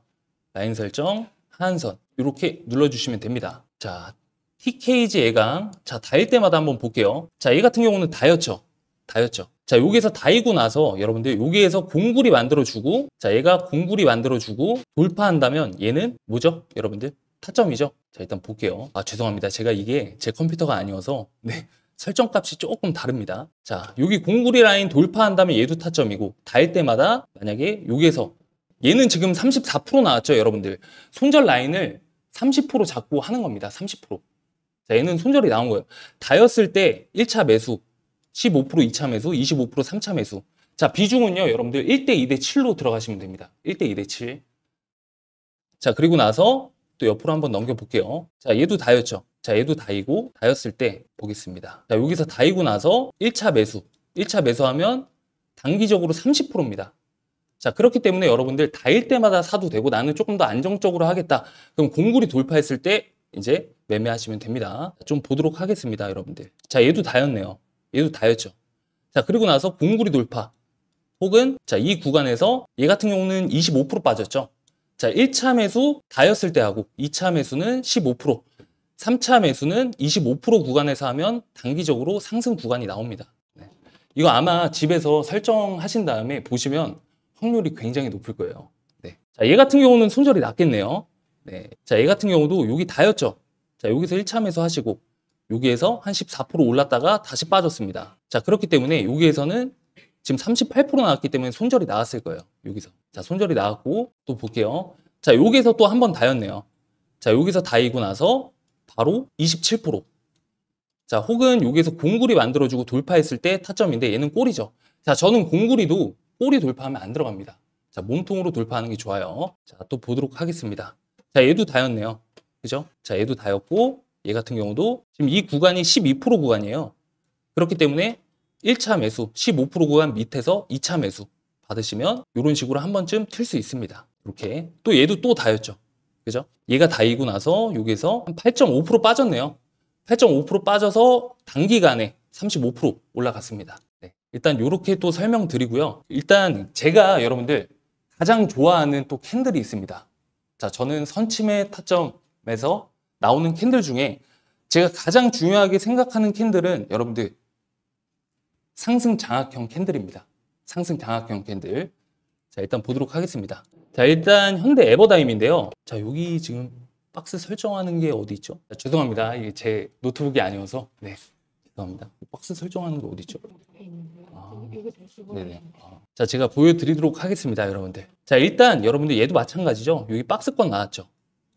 라인 설정, 한선 이렇게 눌러주시면 됩니다. 자 TKG 애강 자 다일 때마다 한번 볼게요. 자 얘 같은 경우는 다였죠. 다였죠. 자 여기에서 다이고 나서 여러분들 여기에서 공구리 만들어주고 자 얘가 공구리 만들어주고 돌파한다면 얘는 뭐죠 여러분들 타점이죠. 자 일단 볼게요. 아 죄송합니다. 제가 이게 제 컴퓨터가 아니어서 네 설정 값이 조금 다릅니다. 자 여기 공구리 라인 돌파한다면 얘도 타점이고 닿을 때마다 만약에 여기에서 얘는 지금 34% 나왔죠 여러분들. 손절 라인을 30% 잡고 하는 겁니다. 30%. 자 얘는 손절이 나온 거예요. 닿였을 때 1차 매수 15% 2차 매수 25% 3차 매수 자 비중은요 여러분들 1대 2대 7로 들어가시면 됩니다. 1대 2대 7. 자 그리고 나서 또 옆으로 한번 넘겨볼게요. 자, 얘도 다였죠. 자, 얘도 다이고 다였을 때 보겠습니다. 자, 여기서 다이고 나서 1차 매수. 1차 매수하면 단기적으로 30%입니다. 자, 그렇기 때문에 여러분들 다일 때마다 사도 되고 나는 조금 더 안정적으로 하겠다. 그럼 공구리 돌파했을 때 이제 매매하시면 됩니다. 좀 보도록 하겠습니다, 여러분들. 자, 얘도 다였네요. 얘도 다였죠. 자, 그리고 나서 공구리 돌파. 혹은 자, 이 구간에서 얘 같은 경우는 25% 빠졌죠. 자, 1차 매수 다였을 때 하고 2차 매수는 15%, 3차 매수는 25% 구간에서 하면 단기적으로 상승 구간이 나옵니다. 네. 이거 아마 집에서 설정하신 다음에 보시면 확률이 굉장히 높을 거예요. 네. 자, 얘 같은 경우는 손절이 낮겠네요. 네. 자, 얘 같은 경우도 여기 다였죠. 자, 여기서 1차 매수 하시고 여기에서 한 14% 올랐다가 다시 빠졌습니다. 자, 그렇기 때문에 여기에서는 지금 38% 나왔기 때문에 손절이 나왔을 거예요. 여기서. 자, 손절이 나왔고또 볼게요. 자, 여기서 또 한 번 다였네요. 자, 여기서 다이고 나서 바로 27%. 자, 혹은 여기서 공구리 만들어주고 돌파했을 때 타점인데 얘는 꼬리죠. 자, 저는 공구리도 꼬리 돌파하면 안 들어갑니다. 자, 몸통으로 돌파하는 게 좋아요. 자, 또 보도록 하겠습니다. 자, 얘도 다였네요. 그죠? 자, 얘도 다였고 얘 같은 경우도 지금 이 구간이 12% 구간이에요. 그렇기 때문에 1차 매수, 15% 구간 밑에서 2차 매수 받으시면 이런 식으로 한 번쯤 틀 수 있습니다. 이렇게 또 얘도 또 다였죠. 그죠? 얘가 다이고 나서 여기서 에한8.5% 빠졌네요. 8.5% 빠져서 단기간에 35% 올라갔습니다. 네. 일단 이렇게 또 설명드리고요. 일단 제가 여러분들 가장 좋아하는 또 캔들이 있습니다. 자, 저는 선침의 타점에서 나오는 캔들 중에 제가 가장 중요하게 생각하는 캔들은 여러분들 상승 장악형 캔들입니다. 상승 장악 형태들 자 일단 보도록 하겠습니다. 자 일단 현대 에버다임인데요. 자 여기 지금 박스 설정하는 게 어디 있죠? 자, 죄송합니다. 이게 제 노트북이 아니어서 네 죄송합니다. 박스 설정하는 게 어디 있죠? 아, 네네. 아. 자 제가 보여드리도록 하겠습니다, 여러분들. 자 일단 여러분들 얘도 마찬가지죠. 여기 박스권 나왔죠.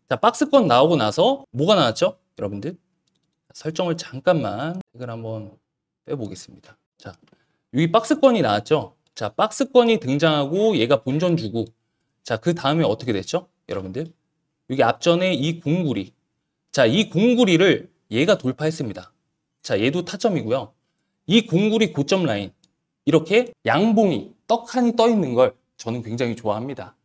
자 박스권 나오고 나서 뭐가 나왔죠, 여러분들? 설정을 잠깐만 이걸 한번 빼보겠습니다. 자 여기 박스권이 나왔죠. 자, 박스권이 등장하고 얘가 본전 주고 자, 그 다음에 어떻게 됐죠? 여러분들. 여기 앞전에 이 공구리. 자, 이 공구리를 얘가 돌파했습니다. 자, 얘도 타점이고요. 이 공구리 고점 라인. 이렇게 양봉이 떡하니 떠 있는 걸 저는 굉장히 좋아합니다.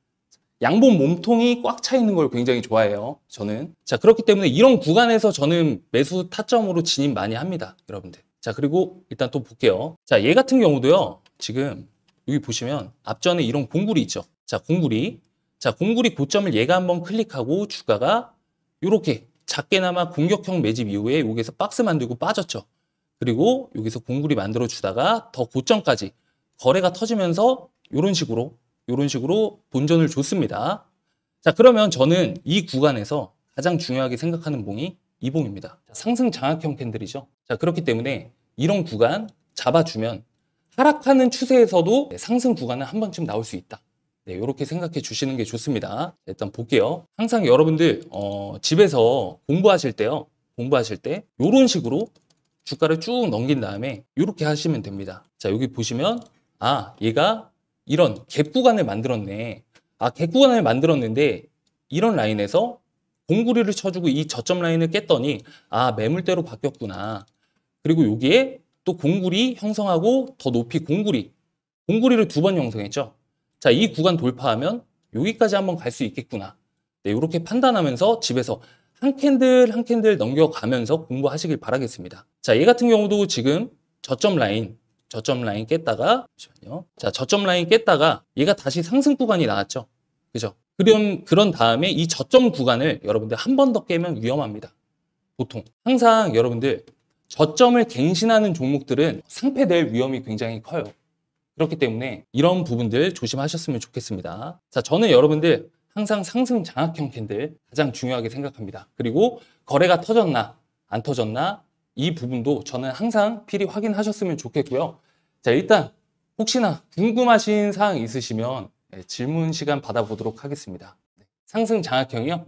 양봉 몸통이 꽉 차 있는 걸 굉장히 좋아해요. 저는. 자, 그렇기 때문에 이런 구간에서 저는 매수 타점으로 진입 많이 합니다. 여러분들. 자, 그리고 일단 또 볼게요. 자, 얘 같은 경우도요. 지금 여기 보시면 앞전에 이런 공구리 있죠. 자, 공구리. 자, 공구리 고점을 얘가 한번 클릭하고 주가가 이렇게 작게나마 공격형 매집 이후에 여기서 박스 만들고 빠졌죠. 그리고 여기서 공구리 만들어 주다가 더 고점까지 거래가 터지면서 이런 식으로 이런 식으로 본전을 줬습니다. 자 그러면 저는 이 구간에서 가장 중요하게 생각하는 봉이 이 봉입니다. 상승 장악형 캔들이죠. 자 그렇기 때문에 이런 구간 잡아주면 하락하는 추세에서도 상승 구간은 한 번쯤 나올 수 있다. 네, 이렇게 생각해 주시는 게 좋습니다. 일단 볼게요. 항상 여러분들 어, 집에서 공부하실 때요. 공부하실 때 이런 식으로 주가를 쭉 넘긴 다음에 이렇게 하시면 됩니다. 자 여기 보시면 아 얘가 이런 갭 구간을 만들었네. 아갭 구간을 만들었는데 이런 라인에서 공구리를 쳐주고 이 저점 라인을 깼더니 아 매물대로 바뀌었구나. 그리고 여기에 또 공구리 형성하고 더 높이 공구리 공구리를 두 번 형성했죠. 자, 이 구간 돌파하면 여기까지 한번 갈 수 있겠구나. 네, 이렇게 판단하면서 집에서 한 캔들 한 캔들 넘겨가면서 공부하시길 바라겠습니다. 자, 얘 같은 경우도 지금 저점 라인, 저점 라인 깼다가 잠시만요. 자, 저점 라인 깼다가 얘가 다시 상승 구간이 나왔죠. 그죠? 그럼 그런 다음에 이 저점 구간을 여러분들 한 번 더 깨면 위험합니다. 보통 항상 여러분들 저점을 갱신하는 종목들은 상패될 위험이 굉장히 커요. 그렇기 때문에 이런 부분들 조심하셨으면 좋겠습니다. 자, 저는 여러분들 항상 상승 장악형 캔들 가장 중요하게 생각합니다. 그리고 거래가 터졌나 안 터졌나 이 부분도 저는 항상 필히 확인하셨으면 좋겠고요. 자, 일단 혹시나 궁금하신 사항 있으시면 예, 질문 시간 받아보도록 하겠습니다. 네, 상승 장악형이요?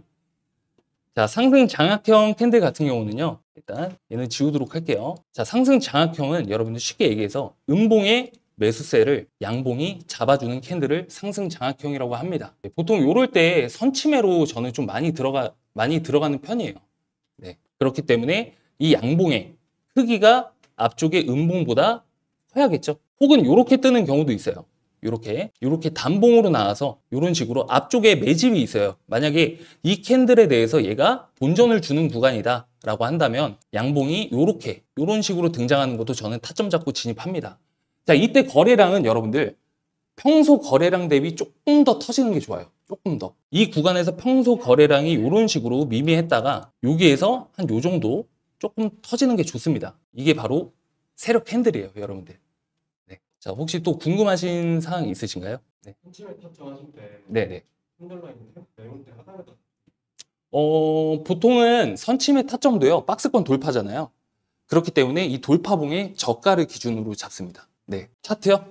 자, 상승 장악형 캔들 같은 경우는요. 일단 얘는 지우도록 할게요. 자, 상승 장악형은 여러분들 쉽게 얘기해서 음봉의 매수세를 양봉이 잡아주는 캔들을 상승 장악형이라고 합니다. 네, 보통 요럴 때 선침매로 저는 좀 많이 들어가 많이 들어가는 편이에요. 네. 그렇기 때문에 이 양봉의 크기가 앞쪽의 음봉보다 커야겠죠. 혹은 이렇게 뜨는 경우도 있어요. 이렇게 이렇게 단봉으로 나와서 이런 식으로 앞쪽에 매집이 있어요. 만약에 이 캔들에 대해서 얘가 본전을 주는 구간이다 라고 한다면 양봉이 이렇게 이런 식으로 등장하는 것도 저는 타점 잡고 진입합니다. 자 이때 거래량은 여러분들 평소 거래량 대비 조금 더 터지는 게 좋아요. 조금 더. 이 구간에서 평소 거래량이 이런 식으로 미미했다가 여기에서 한 요 정도 조금 터지는 게 좋습니다. 이게 바로 세력 캔들이에요, 여러분들. 자, 혹시 또 궁금하신 사항 있으신가요? 네. 침에타점하실때 네네. 흔들라 있는데 내용대 네, 하다가 어, 보통은 선침의 타점도요, 박스권 돌파잖아요. 그렇기 때문에 이 돌파봉의 저가를 기준으로 잡습니다. 네. 차트요?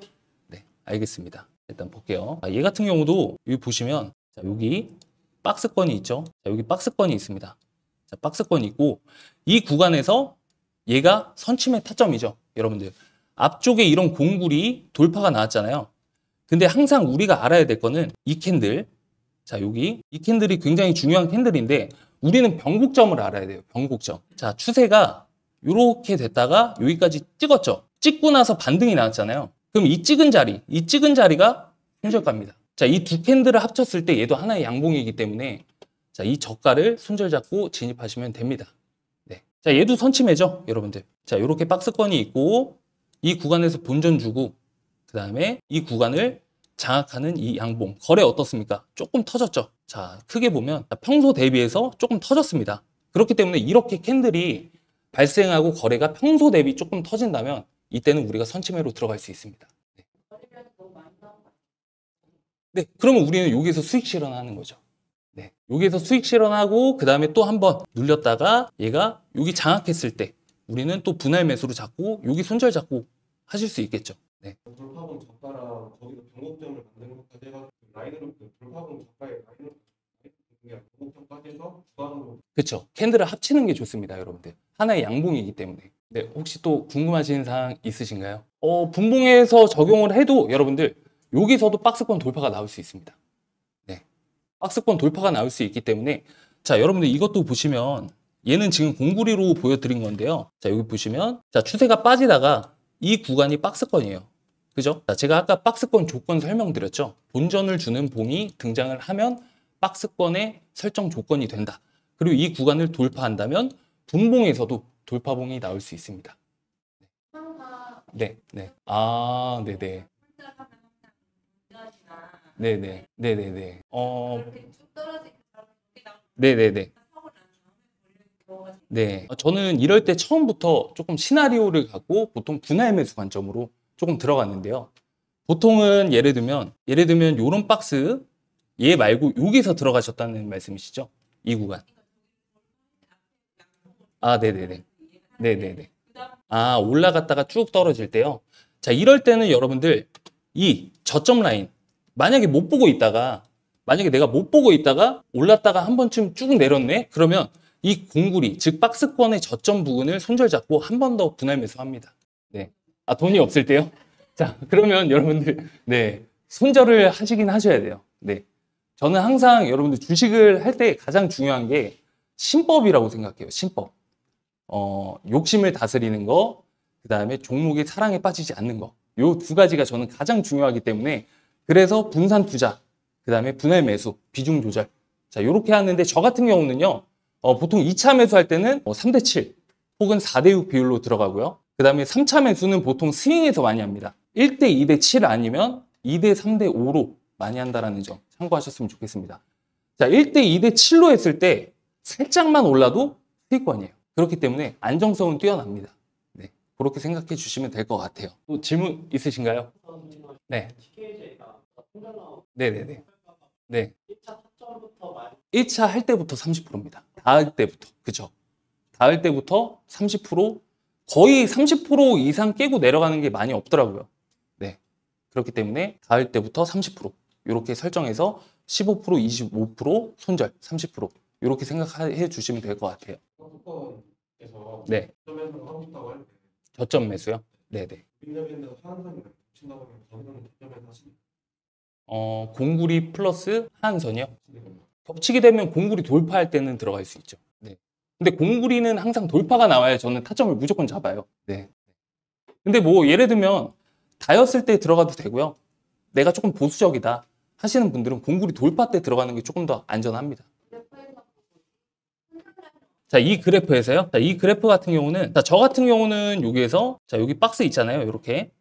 네. 알겠습니다. 일단 볼게요. 아, 얘 같은 경우도 여기 보시면, 자, 여기 박스권이 있죠? 자, 여기 박스권이 있습니다. 자, 박스권이 있고, 이 구간에서 얘가 선침의 타점이죠. 여러분들. 앞쪽에 이런 공구리 돌파가 나왔잖아요. 근데 항상 우리가 알아야 될 거는 이 캔들. 자, 여기. 이 캔들이 굉장히 중요한 캔들인데 우리는 변곡점을 알아야 돼요. 변곡점. 자, 추세가 이렇게 됐다가 여기까지 찍었죠. 찍고 나서 반등이 나왔잖아요. 그럼 이 찍은 자리, 이 찍은 자리가 손절가입니다. 자, 이 두 캔들을 합쳤을 때 얘도 하나의 양봉이기 때문에 자, 이 저가를 손절 잡고 진입하시면 됩니다. 네. 자, 얘도 선침해죠, 여러분들. 자, 이렇게 박스권이 있고 이 구간에서 본전 주고 그 다음에 이 구간을 장악하는 이 양봉 거래 어떻습니까? 조금 터졌죠. 자 크게 보면 평소 대비해서 조금 터졌습니다. 그렇기 때문에 이렇게 캔들이 발생하고 거래가 평소 대비 조금 터진다면 이때는 우리가 선침해로 들어갈 수 있습니다. 네. 네. 그러면 우리는 여기에서 수익 실현하는 거죠. 네, 여기에서 수익 실현하고 그 다음에 또 한 번 눌렸다가 얘가 여기 장악했을 때 우리는 또 분할 매수로 잡고 여기 손절 잡고 하실 수 있겠죠. 네. 돌파봉 저가랑 거기서 변곡점을 만드는 것까지 해가 라인으로 그 돌파봉 저가에 라인으로 그렇죠. 캔들을 합치는 게 좋습니다, 여러분들. 하나의 양봉이기 때문에. 네, 혹시 또 궁금하신 사항 있으신가요? 어, 분봉에서 적용을 해도 여러분들 여기서도 박스권 돌파가 나올 수 있습니다. 네, 박스권 돌파가 나올 수 있기 때문에 자, 여러분들 이것도 보시면 얘는 지금 공구리로 보여드린 건데요. 자, 여기 보시면 자, 추세가 빠지다가 이 구간이 박스권이에요. 그죠? 자, 제가 아까 박스권 조건 설명드렸죠. 본전을 주는 봉이 등장을 하면 박스권의 설정 조건이 된다. 그리고 이 구간을 돌파한다면 분봉에서도 돌파봉이 나올 수 있습니다. 네, 네. 아, 네, 네. 네, 네. 네, 네, 네. 어. 네, 네, 네. 네. 어, 저는 이럴 때 처음부터 조금 시나리오를 갖고 보통 분할 매수 관점으로 조금 들어갔는데요. 보통은 예를 들면, 예를 들면 요런 박스 얘 말고 여기서 들어가셨다는 말씀이시죠? 이 구간. 아, 네네네. 네네네. 아, 올라갔다가 쭉 떨어질 때요. 자, 이럴 때는 여러분들 이 저점 라인 만약에 못 보고 있다가 만약에 내가 못 보고 있다가 올랐다가 한 번쯤 쭉 내렸네? 그러면 이 공구리, 즉 박스권의 저점 부분을 손절 잡고 한 번 더 분할 매수합니다. 네. 아, 돈이 없을 때요? 자, 그러면 여러분들, 네. 손절을 하시긴 하셔야 돼요. 네. 저는 항상 여러분들 주식을 할 때 가장 중요한 게 신법이라고 생각해요. 신법. 어, 욕심을 다스리는 거, 그 다음에 종목의 사랑에 빠지지 않는 거. 요 두 가지가 저는 가장 중요하기 때문에 그래서 분산 투자, 그 다음에 분할 매수, 비중 조절. 자, 요렇게 하는데 저 같은 경우는요. 어, 보통 2차 매수할 때는 어, 3대 7 혹은 4대 6 비율로 들어가고요. 그 다음에 3차 매수는 보통 스윙에서 많이 합니다. 1대 2대 7 아니면 2대 3대 5로 많이 한다라는 점 참고하셨으면 좋겠습니다. 자, 1대 2대 7로 했을 때 살짝만 올라도 수익권이에요. 그렇기 때문에 안정성은 뛰어납니다. 네, 그렇게 생각해 주시면 될 것 같아요. 또 질문 있으신가요? 네. 네네네. 네. 1차 할 때부터 30%입니다. 닿을 때부터 그죠? 닿을 때부터 30% 거의 30% 이상 깨고 내려가는 게 많이 없더라고요. 네. 그렇기 때문에 닿을 때부터 30% 이렇게 설정해서 15% 25% 손절 30% 이렇게 생각해 주시면 될 것 같아요. 네. 저점 매수요? 네네. 어, 공구리 플러스 한선이요 겹치게 되면 공구리 돌파할 때는 들어갈 수 있죠. 네. 근데 공구리는 항상 돌파가 나와야 저는 타점을 무조건 잡아요. 네. 근데 뭐 예를 들면 다였을 때 들어가도 되고요. 내가 조금 보수적이다 하시는 분들은 공구리 돌파 때 들어가는 게 조금 더 안전합니다. 자, 이 그래프에서요. 자, 이 그래프 같은 경우는 자, 저 같은 경우는 여기에서 자, 여기 박스 있잖아요. 이렇게.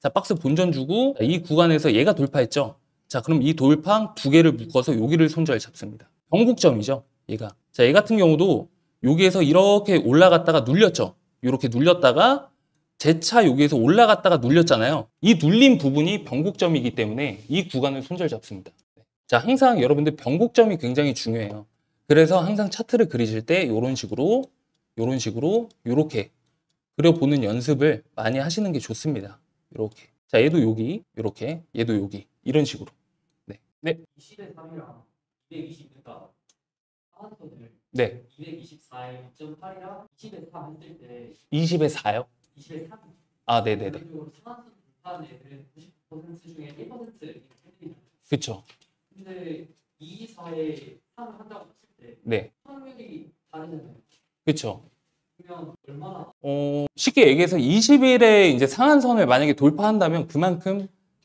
자, 박스 본전 주고 자, 이 구간에서 얘가 돌파했죠. 자, 그럼 이 돌팡 두 개를 묶어서 여기를 손절 잡습니다. 변곡점이죠, 얘가. 자, 얘 같은 경우도 여기에서 이렇게 올라갔다가 눌렸죠. 이렇게 눌렸다가 제 차 여기에서 올라갔다가 눌렸잖아요. 이 눌린 부분이 변곡점이기 때문에 이 구간을 손절 잡습니다. 자, 항상 여러분들 변곡점이 굉장히 중요해요. 그래서 항상 차트를 그리실 때 이런 식으로, 이런 식으로, 이렇게 그려보는 연습을 많이 하시는 게 좋습니다. 이렇게. 자, 얘도 여기, 이렇게, 얘도 여기, 이런 식으로. 네. 20의 3이랑 220그러니 네. 2 2 4 8이랑 20의 4 했을 때 20의 4요? 20의 3. 아, 네, 네, 네. 그렇죠. 근데 2, 4에 3을 한다고 했을 때 네. 확률이 다르잖아요. 그렇죠. 어, 쉽게 얘기해서 20일에 이제 상한선을 만약에 돌파한다면 그만큼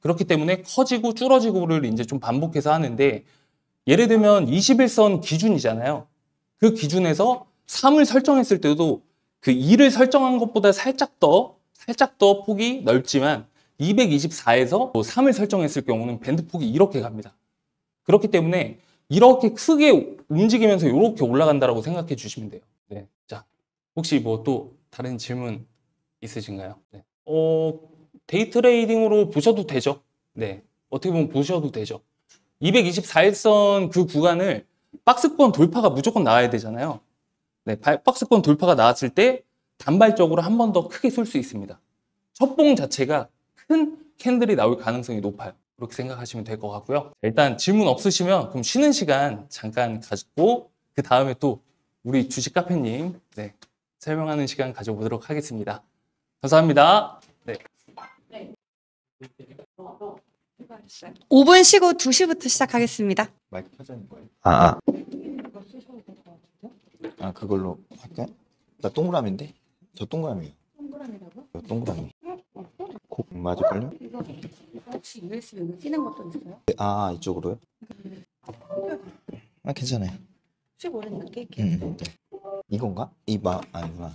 그렇기 때문에 커지고 줄어지고를 이제 좀 반복해서 하는데 예를 들면 21선 기준이잖아요. 그 기준에서 3을 설정했을 때도 그 2를 설정한 것보다 살짝 더 살짝 더 폭이 넓지만 224에서 3을 뭐 설정했을 경우는 밴드 폭이 이렇게 갑니다. 그렇기 때문에 이렇게 크게 움직이면서 이렇게 올라간다라고 생각해 주시면 돼요. 네. 자, 혹시 뭐 또 다른 질문 있으신가요? 네. 어, 데이트레이딩으로 보셔도 되죠. 네. 어떻게 보면 보셔도 되죠. 224일선 그 구간을 박스권 돌파가 무조건 나와야 되잖아요. 네, 박스권 돌파가 나왔을 때 단발적으로 한 번 더 크게 쏠 수 있습니다. 첫 봉 자체가 큰 캔들이 나올 가능성이 높아요. 그렇게 생각하시면 될 것 같고요. 일단 질문 없으시면 그럼 쉬는 시간 잠깐 가지고 그 다음에 또 우리 주식 카페님 네, 설명하는 시간 가져보도록 하겠습니다. 감사합니다. 네. 5분 쉬고 2시부터 시작하겠습니다. 마이크 켜져 있는 거예요? 아, 아. 아 그걸로 할까? 나 동그라미인데? 저동그라미 동그라미라고? 저 동그라미. 콕 어, 어, 어? 맞을걸요? 이거 혹시 USB 끼는 것도 있어요? 네, 아, 아 이쪽으로요? 아 괜찮아요. 혹시 모르니까 낄게 음, 음, 음. 이건가? 이마 아니구나.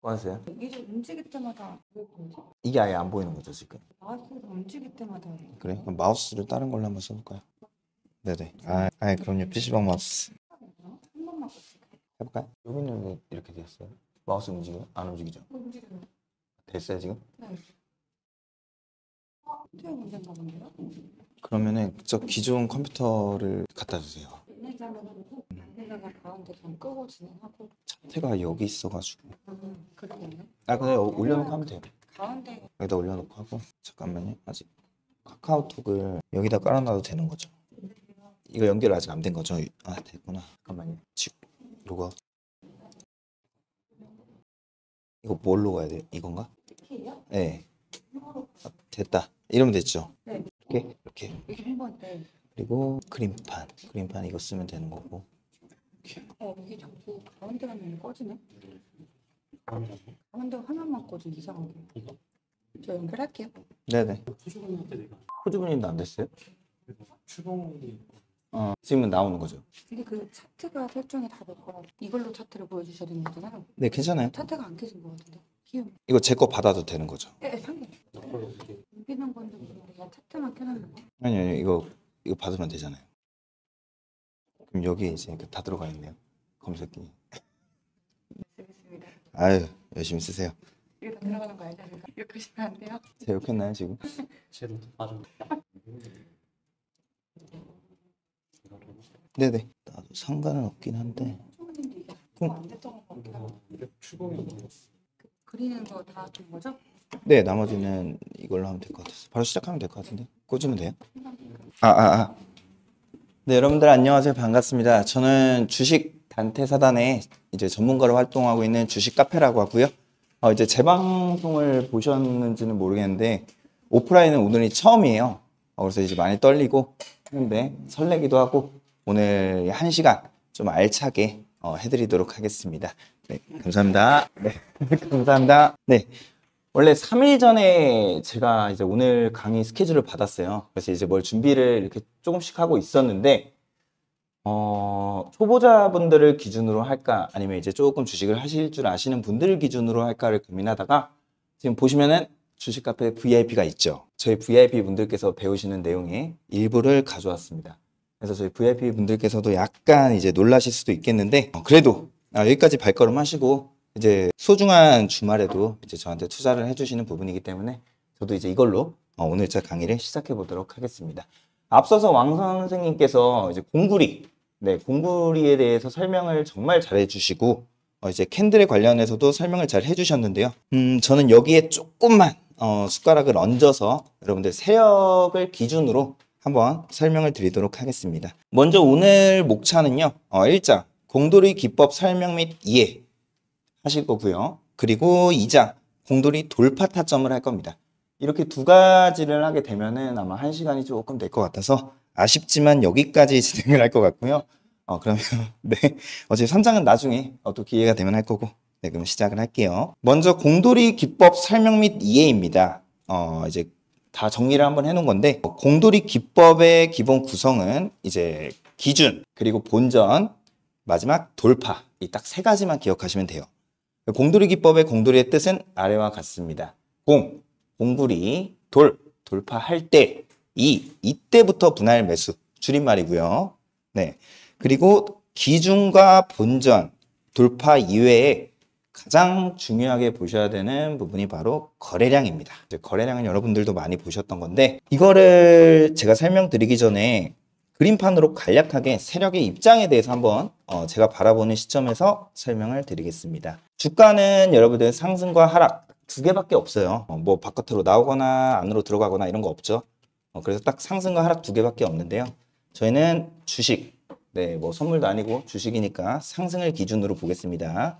뭐 하세요? 이게 좀 움직일 때마다 왜그런 이게 아예 안 보이는 거죠 지금? 마우스가 움직일 때마다 그래 그럼 마우스를 다른 걸로 한번 써볼까요? 네네 아, 아 그럼요 PC방 마우스 한 번만 해볼까요? 여기는 이렇게 됐어요 마우스 움직여안 움직이죠? 움직여요 됐어요 지금? 네 소형 문제가 본데요? 그러면은 저 기존 컴퓨터를 갖다 주세요. 네, 잠깐만요. 전태가 가운데 좀 끄고 진행하고. 전태가 여기 있어가지고. 음, 아 근데 올려놓고 하면 돼요. 가운데. 여기다 올려놓고 하고 잠깐만요. 아직 카카오톡을 여기다 깔아놔도 되는 거죠? 이거 연결 아직 안 된 거죠? 아 됐구나. 잠깐만요. 지금 로그아웃. 이거 뭘로 가야 돼? 이건가? 키요? 네. 아, 됐다. 이러면 됐죠? 네. 이렇게 이렇게. 이게 1번 때. 그리고 크림판. 크림판 이거 쓰면 되는 거고. 이게 어, 이게 자꾸 가운데 화면이 꺼지네? 가운데 화면만 꺼져, 이상하게. 이거? 저 연결할게요. 네네. 수주분인도안 됐어요? 추봉이 어, 지금은 나오는 거죠. 근데 그 차트가 설정이 다 됐고, 이걸로 차트를 보여주셔야 되는 거잖아요. 네, 괜찮아요. 차트가 안 켜진 것 같은데. 키움. 이거 제 거 받아도 되는 거죠. 예, 상관. 걸로 이렇 차트만 켜놓는 거. 아니요, 아니 이거 이거 받으면 되잖아요. 그럼 여기에 이제 그 다 들어가 있네요. 검색기. 아유 열심히 쓰세요. 이거 다 들어가는 거 알죠? 욕하시면 안 돼요. 제 욕했나요 지금? 제로 빠져. 네네. 나도 상관은 없긴 한데. 그리는 거 다 된 거죠? 네 나머지는 이걸로 하면 될 것 같아요. 바로 시작하면 될 것 같은데 꽂으면 돼요? 아아 아, 아. 아. 네, 여러분들 안녕하세요. 반갑습니다. 저는 주식 단태 사단에 이제 전문가로 활동하고 있는 주식 카페라고 하고요. 어, 이제 재방송을 보셨는지는 모르겠는데 오프라인은 오늘이 처음이에요. 어, 그래서 이제 많이 떨리고 하는데 설레기도 하고 오늘 한 시간 좀 알차게 어, 해드리도록 하겠습니다. 네, 감사합니다. 네, 감사합니다. 네. 원래 3일 전에 제가 이제 오늘 강의 스케줄을 받았어요. 그래서 이제 뭘 준비를 이렇게 조금씩 하고 있었는데, 어, 초보자분들을 기준으로 할까, 아니면 이제 조금 주식을 하실 줄 아시는 분들을 기준으로 할까를 고민하다가, 지금 보시면은 주식 카페 VIP가 있죠. 저희 VIP 분들께서 배우시는 내용의 일부를 가져왔습니다. 그래서 저희 VIP 분들께서도 약간 이제 놀라실 수도 있겠는데, 어, 그래도 아, 여기까지 발걸음 하시고, 이제 소중한 주말에도 이제 저한테 투자를 해주시는 부분이기 때문에 저도 이제 이걸로 어, 오늘 제 강의를 시작해 보도록 하겠습니다. 앞서서 왕 선생님께서 이제 공구리, 네, 공구리에 대해서 설명을 정말 잘 해주시고 어, 이제 캔들에 관련해서도 설명을 잘 해주셨는데요. 음, 저는 여기에 조금만 어, 숟가락을 얹어서 여러분들 세력을 기준으로 한번 설명을 드리도록 하겠습니다. 먼저 오늘 목차는요. 어, 1장 공돌이 기법 설명 및 이해 하실 거고요. 그리고 2장 공돌이 돌파 타점을 할 겁니다. 이렇게 두 가지를 하게 되면은 아마 한 시간이 조금 될 것 같아서 아쉽지만 여기까지 진행을 할 것 같고요. 어, 그러면, 네. 어제피 3장은 나중에 어, 또 기회가 되면 할 거고. 네, 그럼 시작을 할게요. 먼저 공돌이 기법 설명 및 이해입니다. 어, 이제 다 정리를 한번 해놓은 건데, 어, 공돌이 기법의 기본 구성은 이제 기준, 그리고 본전, 마지막 돌파. 이 딱 세 가지만 기억하시면 돼요. 공돌이 기법의 공돌이의 뜻은 아래와 같습니다. 공, 공구리, 돌, 돌파할 때, 이, 이때부터 분할 매수, 줄임말이고요. 네. 그리고 기준과 본전, 돌파 이외에 가장 중요하게 보셔야 되는 부분이 바로 거래량입니다. 거래량은 여러분들도 많이 보셨던 건데 이거를 제가 설명드리기 전에 그림판으로 간략하게 세력의 입장에 대해서 한번 어 제가 바라보는 시점에서 설명을 드리겠습니다. 주가는 여러분들 상승과 하락 두 개밖에 없어요. 어뭐 바깥으로 나오거나 안으로 들어가거나 이런 거 없죠. 어 그래서 딱 상승과 하락 두 개밖에 없는데요. 저희는 주식, 네, 뭐 선물도 아니고 주식이니까 상승을 기준으로 보겠습니다.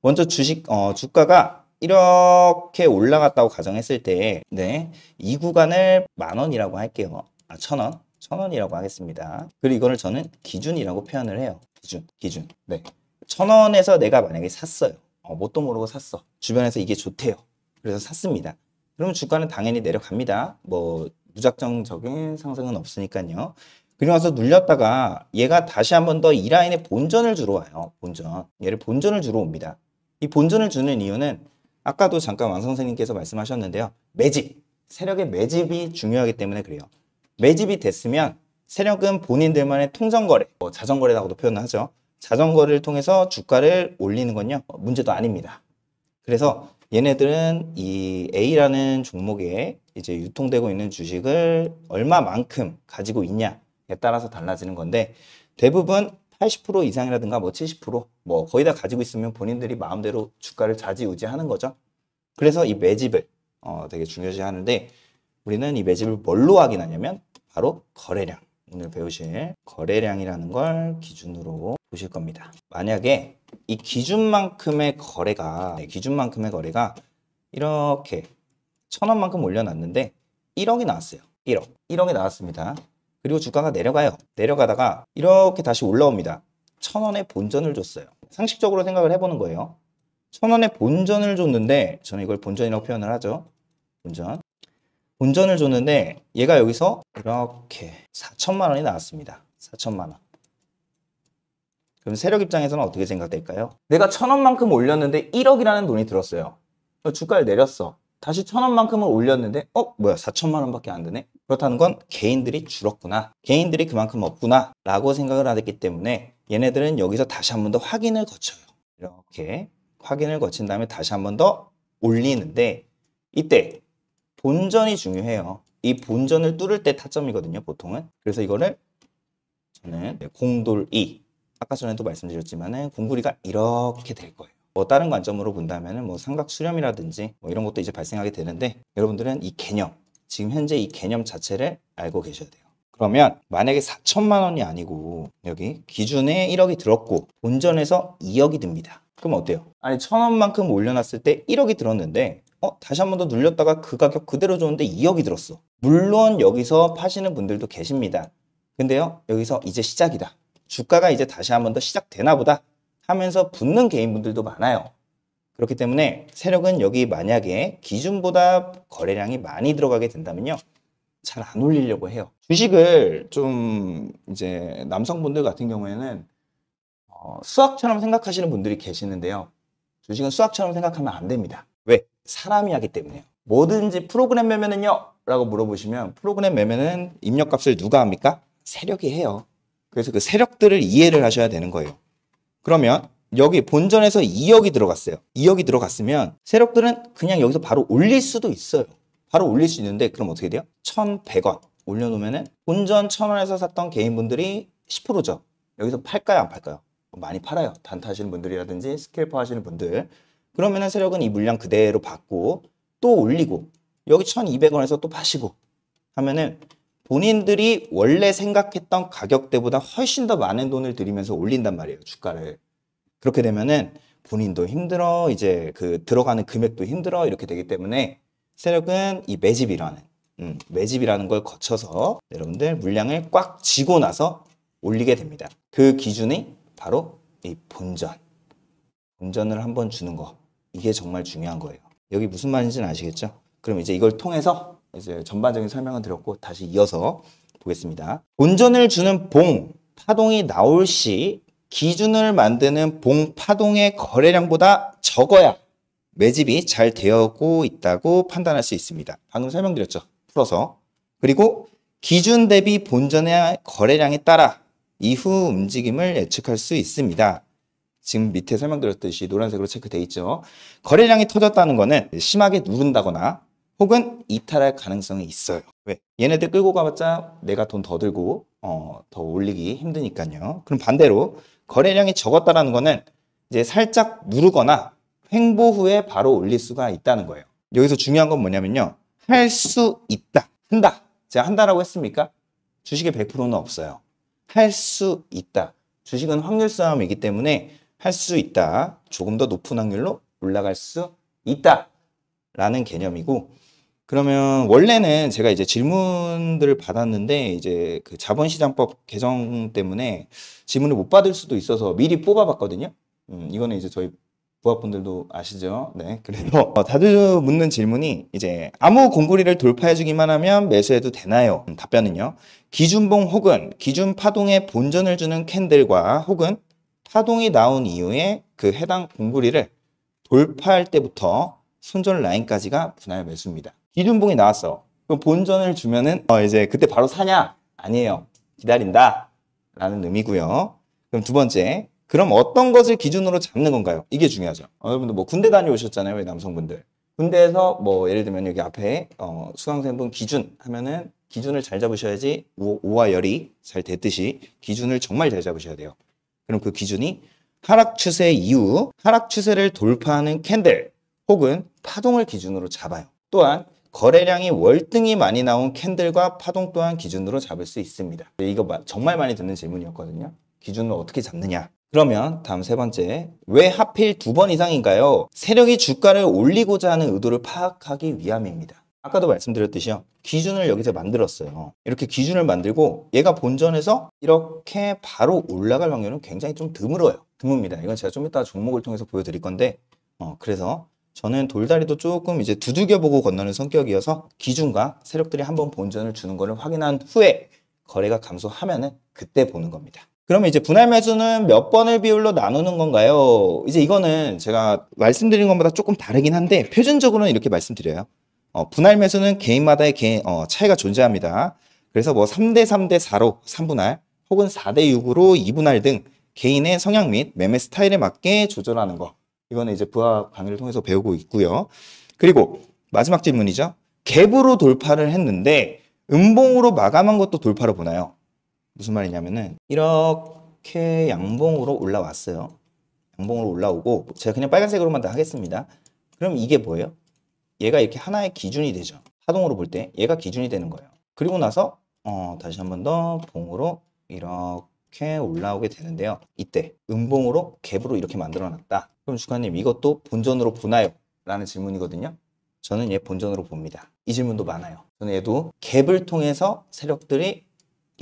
먼저 주식, 어, 주가가 이렇게 올라갔다고 가정했을 때, 네, 이 구간을 만 원이라고 할게요. 아, 천 원. 천원이라고 하겠습니다. 그리고 이거를 저는 기준이라고 표현을 해요. 기준, 기준. 네. 천원에서 내가 만약에 샀어요. 어, 뭣도 모르고 샀어. 주변에서 이게 좋대요. 그래서 샀습니다. 그러면 주가는 당연히 내려갑니다. 뭐 무작정적인 상승은 없으니까요. 그리고 나서 눌렸다가 얘가 다시 한번 더 이 라인에 본전을 주러 와요. 본전. 얘를 본전을 주러 옵니다. 이 본전을 주는 이유는 아까도 잠깐 왕 선생님께서 말씀하셨는데요. 매집. 세력의 매집이 중요하기 때문에 그래요. 매집이 됐으면 세력은 본인들만의 통정거래, 뭐 자전거래라고도 표현을 하죠. 자전거를 통해서 주가를 올리는 건요. 문제도 아닙니다. 그래서 얘네들은 이 A라는 종목에 이제 유통되고 있는 주식을 얼마만큼 가지고 있냐에 따라서 달라지는 건데 대부분 80% 이상이라든가 뭐 70%뭐 거의 다 가지고 있으면 본인들이 마음대로 주가를 좌지우지하는 거죠. 그래서 이 매집을 어, 되게 중요시 하는데 우리는 이 매집을 뭘로 확인하냐면 바로 거래량. 오늘 배우실 거래량이라는 걸 기준으로 보실 겁니다. 만약에 이 기준만큼의 거래가 네, 기준만큼의 거래가 이렇게 천 원만큼 올려놨는데 1억이 나왔어요. 1억. 1억이 나왔습니다. 그리고 주가가 내려가요. 내려가다가 이렇게 다시 올라옵니다. 천 원의 본전을 줬어요. 상식적으로 생각을 해보는 거예요. 천 원의 본전을 줬는데 저는 이걸 본전이라고 표현을 하죠. 본전. 본전을 줬는데 얘가 여기서 이렇게 4천만 원이 나왔습니다. 4천만 원. 그럼 세력 입장에서는 어떻게 생각될까요? 내가 천 원만큼 올렸는데 1억이라는 돈이 들었어요. 주가를 내렸어. 다시 천 원만큼을 올렸는데 어? 뭐야 4천만 원밖에 안되네 그렇다는 건 개인들이 줄었구나. 개인들이 그만큼 없구나 라고 생각을 하기 때문에 얘네들은 여기서 다시 한 번 더 확인을 거쳐요. 이렇게 확인을 거친 다음에 다시 한 번 더 올리는데 이때 본전이 중요해요. 이 본전을 뚫을 때 타점이거든요, 보통은. 그래서 이거를 저는 네, 공돌 2. 아까 전에도 말씀드렸지만 공구리가 이렇게 될 거예요. 뭐 다른 관점으로 본다면뭐 삼각 수렴이라든지 뭐 이런 것도 이제 발생하게 되는데 여러분들은 이 개념, 지금 현재 이 개념 자체를 알고 계셔야 돼요. 그러면 만약에 4천만 원이 아니고 여기 기준에 1억이 들었고 본전에서 2억이 듭니다. 그럼 어때요? 아니 천 원만큼 올려놨을 때 1억이 들었는데 어, 다시 한 번 더 눌렸다가 그 가격 그대로 줬는데 2억이 들었어. 물론 여기서 파시는 분들도 계십니다. 근데요, 여기서 이제 시작이다. 주가가 이제 다시 한 번 더 시작되나 보다 하면서 붙는 개인분들도 많아요. 그렇기 때문에 세력은 여기 만약에 기준보다 거래량이 많이 들어가게 된다면요. 잘 안 올리려고 해요. 주식을 좀 이제 남성분들 같은 경우에는 어, 수학처럼 생각하시는 분들이 계시는데요. 주식은 수학처럼 생각하면 안 됩니다. 사람이하기 때문에요. 뭐든지 프로그램 매매는요? 라고 물어보시면 프로그램 매매는 입력값을 누가 합니까? 세력이 해요. 그래서 그 세력들을 이해를 하셔야 되는 거예요. 그러면 여기 본전에서 2억이 들어갔어요. 2억이 들어갔으면 세력들은 그냥 여기서 바로 올릴 수도 있어요. 바로 올릴 수 있는데 그럼 어떻게 돼요? 1,100원 올려놓으면 은 본전 1,000원에서 샀던 개인분들이 10%죠. 여기서 팔까요? 안 팔까요? 많이 팔아요. 단타 하시는 분들이라든지 스케일퍼 하시는 분들. 그러면은 세력은 이 물량 그대로 받고 또 올리고 여기 1200원에서 또 파시고 하면은 본인들이 원래 생각했던 가격대보다 훨씬 더 많은 돈을 들이면서 올린단 말이에요. 주가를. 그렇게 되면은 본인도 힘들어 이제 그 들어가는 금액도 힘들어 이렇게 되기 때문에 세력은 이 매집이라는 음, 매집이라는 걸 거쳐서 여러분들 물량을 꽉 쥐고 나서 올리게 됩니다. 그 기준이 바로 이 본전. 본전을 한번 주는 거. 이게 정말 중요한 거예요. 여기 무슨 말인지는 아시겠죠? 그럼 이제 이걸 통해서 이제 전반적인 설명을 드렸고 다시 이어서 보겠습니다. 본전을 주는 봉 파동이 나올 시 기준을 만드는 봉 파동의 거래량보다 적어야 매집이 잘되어고 있다고 판단할 수 있습니다. 방금 설명드렸죠. 풀어서. 그리고 기준 대비 본전의 거래량에 따라 이후 움직임을 예측할 수 있습니다. 지금 밑에 설명드렸듯이 노란색으로 체크돼 있죠. 거래량이 터졌다는 거는 심하게 누른다거나 혹은 이탈할 가능성이 있어요. 왜? 얘네들 끌고 가봤자 내가 돈 더 들고 어, 더 올리기 힘드니까요. 그럼 반대로 거래량이 적었다는 거는 이제 살짝 누르거나 횡보 후에 바로 올릴 수가 있다는 거예요. 여기서 중요한 건 뭐냐면요. 할 수 있다. 한다. 제가 한다라고 했습니까? 주식의 100%는 없어요. 할 수 있다. 주식은 확률 싸움이기 때문에 할수 있다. 조금 더 높은 확률로 올라갈 수 있다. 라는 개념이고, 그러면 원래는 제가 이제 질문들을 받았는데 이제 그 자본시장법 개정 때문에 질문을 못 받을 수도 있어서 미리 뽑아봤거든요. 음, 이거는 이제 저희 부합분들도 아시죠? 네. 그래서 다들 어, 묻는 질문이 이제 아무 공구리를 돌파해주기만 하면 매수해도 되나요? 음, 답변은요. 기준봉 혹은 기준 파동에 본전을 주는 캔들과 혹은 파동이 나온 이후에 그 해당 공구리를 돌파할 때부터 손절 라인까지가 분할 매수입니다. 기준봉이 나왔어. 그럼 본전을 주면은 어 이제 그때 바로 사냐? 아니에요. 기다린다. 라는 의미고요. 그럼 두 번째. 그럼 어떤 것을 기준으로 잡는 건가요? 이게 중요하죠. 어, 여러분들 뭐 군대 다녀오셨잖아요. 남성분들. 군대에서 뭐 예를 들면 여기 앞에 어, 수강생분 기준 하면은 기준을 잘 잡으셔야지 오, 오와 열이 잘 됐듯이 기준을 정말 잘 잡으셔야 돼요. 그럼 그 기준이 하락 추세 이후 하락 추세를 돌파하는 캔들 혹은 파동을 기준으로 잡아요. 또한 거래량이 월등히 많이 나온 캔들과 파동 또한 기준으로 잡을 수 있습니다. 네, 이거 정말 많이 듣는 질문이었거든요. 기준을 어떻게 잡느냐? 그러면 다음 세 번째, 왜 하필 두 번 이상인가요? 세력이 주가를 올리고자 하는 의도를 파악하기 위함입니다. 아까도 말씀드렸듯이요. 기준을 여기서 만들었어요. 이렇게 기준을 만들고 얘가 본전에서 이렇게 바로 올라갈 확률은 굉장히 좀 드물어요. 드뭅니다. 이건 제가 좀 이따 종목을 통해서 보여드릴 건데 어, 그래서 저는 돌다리도 조금 이제 두들겨보고 건너는 성격이어서 기준과 세력들이 한번 본전을 주는 것을 확인한 후에 거래가 감소하면은 그때 보는 겁니다. 그러면 이제 분할 매수는 몇 번을 비율로 나누는 건가요? 이제 이거는 제가 말씀드린 것보다 조금 다르긴 한데 표준적으로는 이렇게 말씀드려요. 어, 분할 매수는 개인마다의 개인, 어, 차이가 존재합니다. 그래서 뭐 3대 3대 4로 3분할 혹은 4대 6으로 2분할 등 개인의 성향 및 매매 스타일에 맞게 조절하는 거. 이거는 이제 부하 강의를 통해서 배우고 있고요. 그리고 마지막 질문이죠. 갭으로 돌파를 했는데 음봉으로 마감한 것도 돌파로 보나요? 무슨 말이냐면은 이렇게 양봉으로 올라왔어요. 양봉으로 올라오고 제가 그냥 빨간색으로만 다 하겠습니다. 그럼 이게 뭐예요? 얘가 이렇게 하나의 기준이 되죠. 하동으로 볼 때 얘가 기준이 되는 거예요. 그리고 나서 어, 다시 한 번 더 봉으로 이렇게 올라오게 되는데요. 이때 음봉으로 갭으로 이렇게 만들어놨다. 그럼 주관님 이것도 본전으로 보나요? 라는 질문이거든요. 저는 얘 본전으로 봅니다. 이 질문도 많아요. 저는 얘도 갭을 통해서 세력들이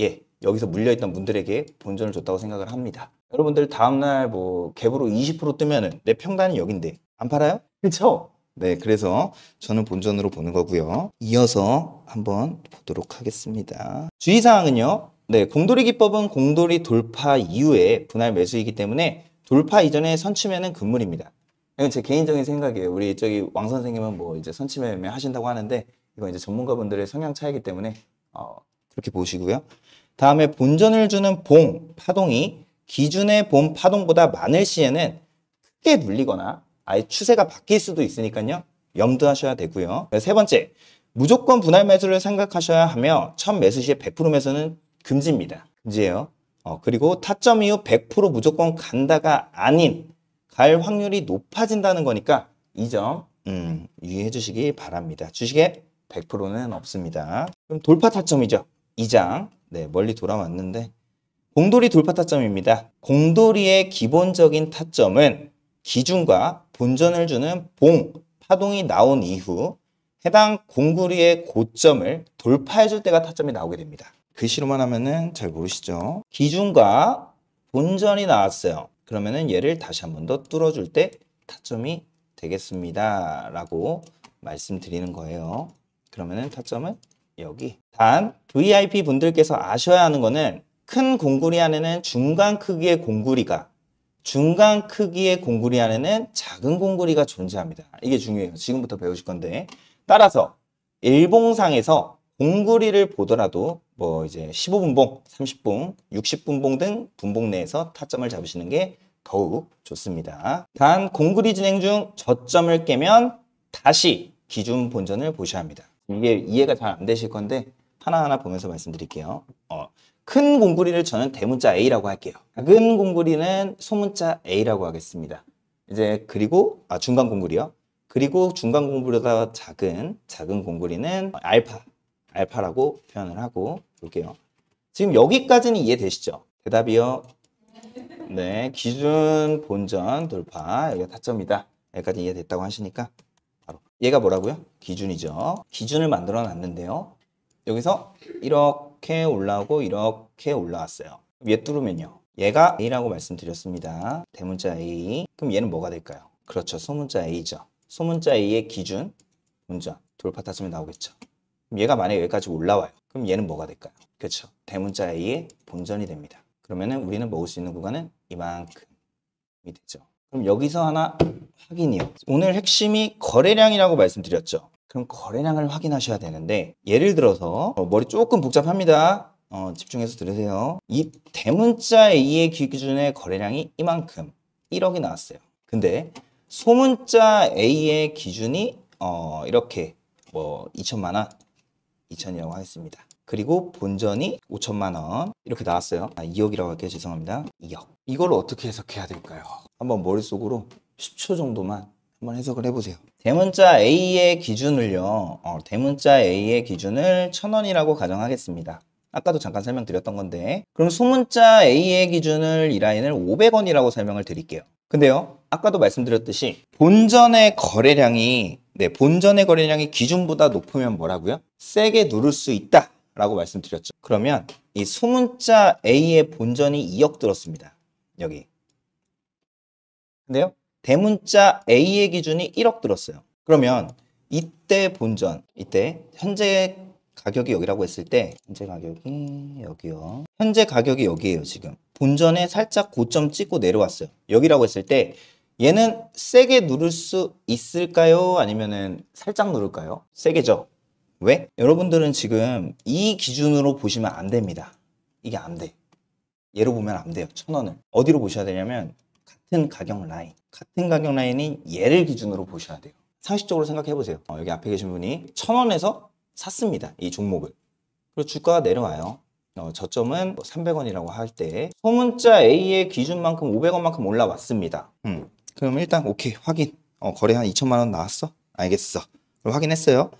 예 여기서 물려있던 분들에게 본전을 줬다고 생각을 합니다. 여러분들 다음날 뭐 갭으로 20% 뜨면은 내 평단이 여긴데 안 팔아요? 그렇죠 네, 그래서 저는 본전으로 보는 거고요. 이어서 한번 보도록 하겠습니다. 주의사항은요. 네, 공돌이 기법은 공돌이 돌파 이후에 분할 매수이기 때문에 돌파 이전에 선취매는 금물입니다. 이건 제 개인적인 생각이에요. 우리 저기 왕 선생님은 뭐 이제 선취매 매매 하신다고 하는데 이건 이제 전문가분들의 성향 차이기 때문에 어, 그렇게 보시고요. 다음에 본전을 주는 봉 파동이 기준의 봄 파동보다 많을 시에는 크게 눌리거나 아예 추세가 바뀔 수도 있으니까요. 염두하셔야 되고요. 세 번째, 무조건 분할 매수를 생각하셔야 하며 첫 매수 시에 100% 매수는 금지입니다. 금지예요. 어, 그리고 타점 이후 100% 무조건 간다가 아닌 갈 확률이 높아진다는 거니까 이점 음, 유의해 주시기 바랍니다. 주식에 100%는 없습니다. 그럼 돌파 타점이죠. 2장. 네, 멀리 돌아왔는데 공돌이 돌파 타점입니다. 공돌이의 기본적인 타점은 기준과 본전을 주는 봉, 파동이 나온 이후 해당 공구리의 고점을 돌파해줄 때가 타점이 나오게 됩니다. 글씨로만 그 하면은 잘 모르시죠? 기준과 본전이 나왔어요. 그러면은 얘를 다시 한 번 더 뚫어줄 때 타점이 되겠습니다. 라고 말씀드리는 거예요. 그러면은 타점은 여기. 단, VIP 분들께서 아셔야 하는 거는 큰 공구리 안에는 중간 크기의 공구리가 중간 크기의 공구리 안에는 작은 공구리가 존재합니다. 이게 중요해요. 지금부터 배우실 건데 따라서 일봉상에서 공구리를 보더라도 뭐 이제 15분봉, 30분, 60분봉 등 분봉 내에서 타점을 잡으시는 게 더욱 좋습니다. 단 공구리 진행 중 저점을 깨면 다시 기준 본전을 보셔야 합니다. 이게 이해가 잘 안 되실 건데 하나하나 보면서 말씀드릴게요. 어, 큰 공구리를 저는 대문자 A라고 할게요. 작은 공구리는 소문자 A라고 하겠습니다. 이제 그리고 아 중간 공구리요. 그리고 중간 공구리보다 작은 작은 공구리는 알파 알파라고 표현을 하고 볼게요. 지금 여기까지는 이해되시죠? 대답이요. 네, 기준 본전 돌파 여기가 타점이다. 여기까지 이해됐다고 하시니까 바로 얘가 뭐라고요? 기준이죠. 기준을 만들어 놨는데요. 여기서 1억 이렇게 올라오고 이렇게 올라왔어요. 얘 뚫으면요. 얘가 A라고 말씀드렸습니다. 대문자 A. 그럼 얘는 뭐가 될까요? 그렇죠. 소문자 A죠. 소문자 A의 기준, 문자, 돌파 타점이 나오겠죠. 그럼 얘가 만약에 여기까지 올라와요. 그럼 얘는 뭐가 될까요? 그렇죠. 대문자 A의 본전이 됩니다. 그러면 은 우리는 먹을 수 있는 구간은 이만큼이 되죠. 그럼 여기서 하나 확인이요. 오늘 핵심이 거래량이라고 말씀드렸죠. 그럼 거래량을 확인하셔야 되는데 예를 들어서 어, 머리 조금 복잡합니다. 어, 집중해서 들으세요. 이 대문자 A의 기준의 거래량이 이만큼 1억이 나왔어요. 근데 소문자 A의 기준이 어, 이렇게 뭐 2천만 원, 2천이라고 하겠습니다. 그리고 본전이 5천만 원 이렇게 나왔어요. 아, 2억이라고 할게요. 죄송합니다. 2억. 이걸 어떻게 해석해야 될까요? 한번 머릿속으로 10초 정도만 한번 해석을 해보세요. 대문자 A의 기준을요. 어, 대문자 A의 기준을 1 0 0 0원이라고 가정하겠습니다. 아까도 잠깐 설명드렸던 건데 그럼 소문자 A의 기준을 이 라인을 500원이라고 설명을 드릴게요. 근데요. 아까도 말씀드렸듯이 본전의 거래량이 네, 본전의 거래량이 기준보다 높으면 뭐라고요? 세게 누를 수 있다 라고 말씀드렸죠. 그러면 이 소문자 A의 본전이 2억 들었습니다. 여기. 근데요? 대문자 A의 기준이 1억 들었어요. 그러면 이때 본전, 이때 현재 가격이 여기라고 했을 때 현재 가격이 여기요. 현재 가격이 여기에요, 지금. 본전에 살짝 고점 찍고 내려왔어요. 여기라고 했을 때 얘는 세게 누를 수 있을까요? 아니면은 살짝 누를까요? 세게죠. 왜? 여러분들은 지금 이 기준으로 보시면 안 됩니다. 이게 안 돼. 얘로 보면 안 돼요. 천 원을. 어디로 보셔야 되냐면 같은 가격 라인. 같은 가격 라인인 얘를 기준으로 보셔야 돼요. 상식적으로 생각해 보세요. 어, 여기 앞에 계신 분이 1 0 0 0원에서 샀습니다. 이 종목을. 그리고 주가가 내려와요. 어, 저점은 300원이라고 뭐 할때 소문자 A의 기준만큼 500원만큼 올라왔습니다. 음, 그럼 일단 오케이 확인. 어, 거래 한 2천만 원 나왔어? 알겠어. 그럼 확인했어요.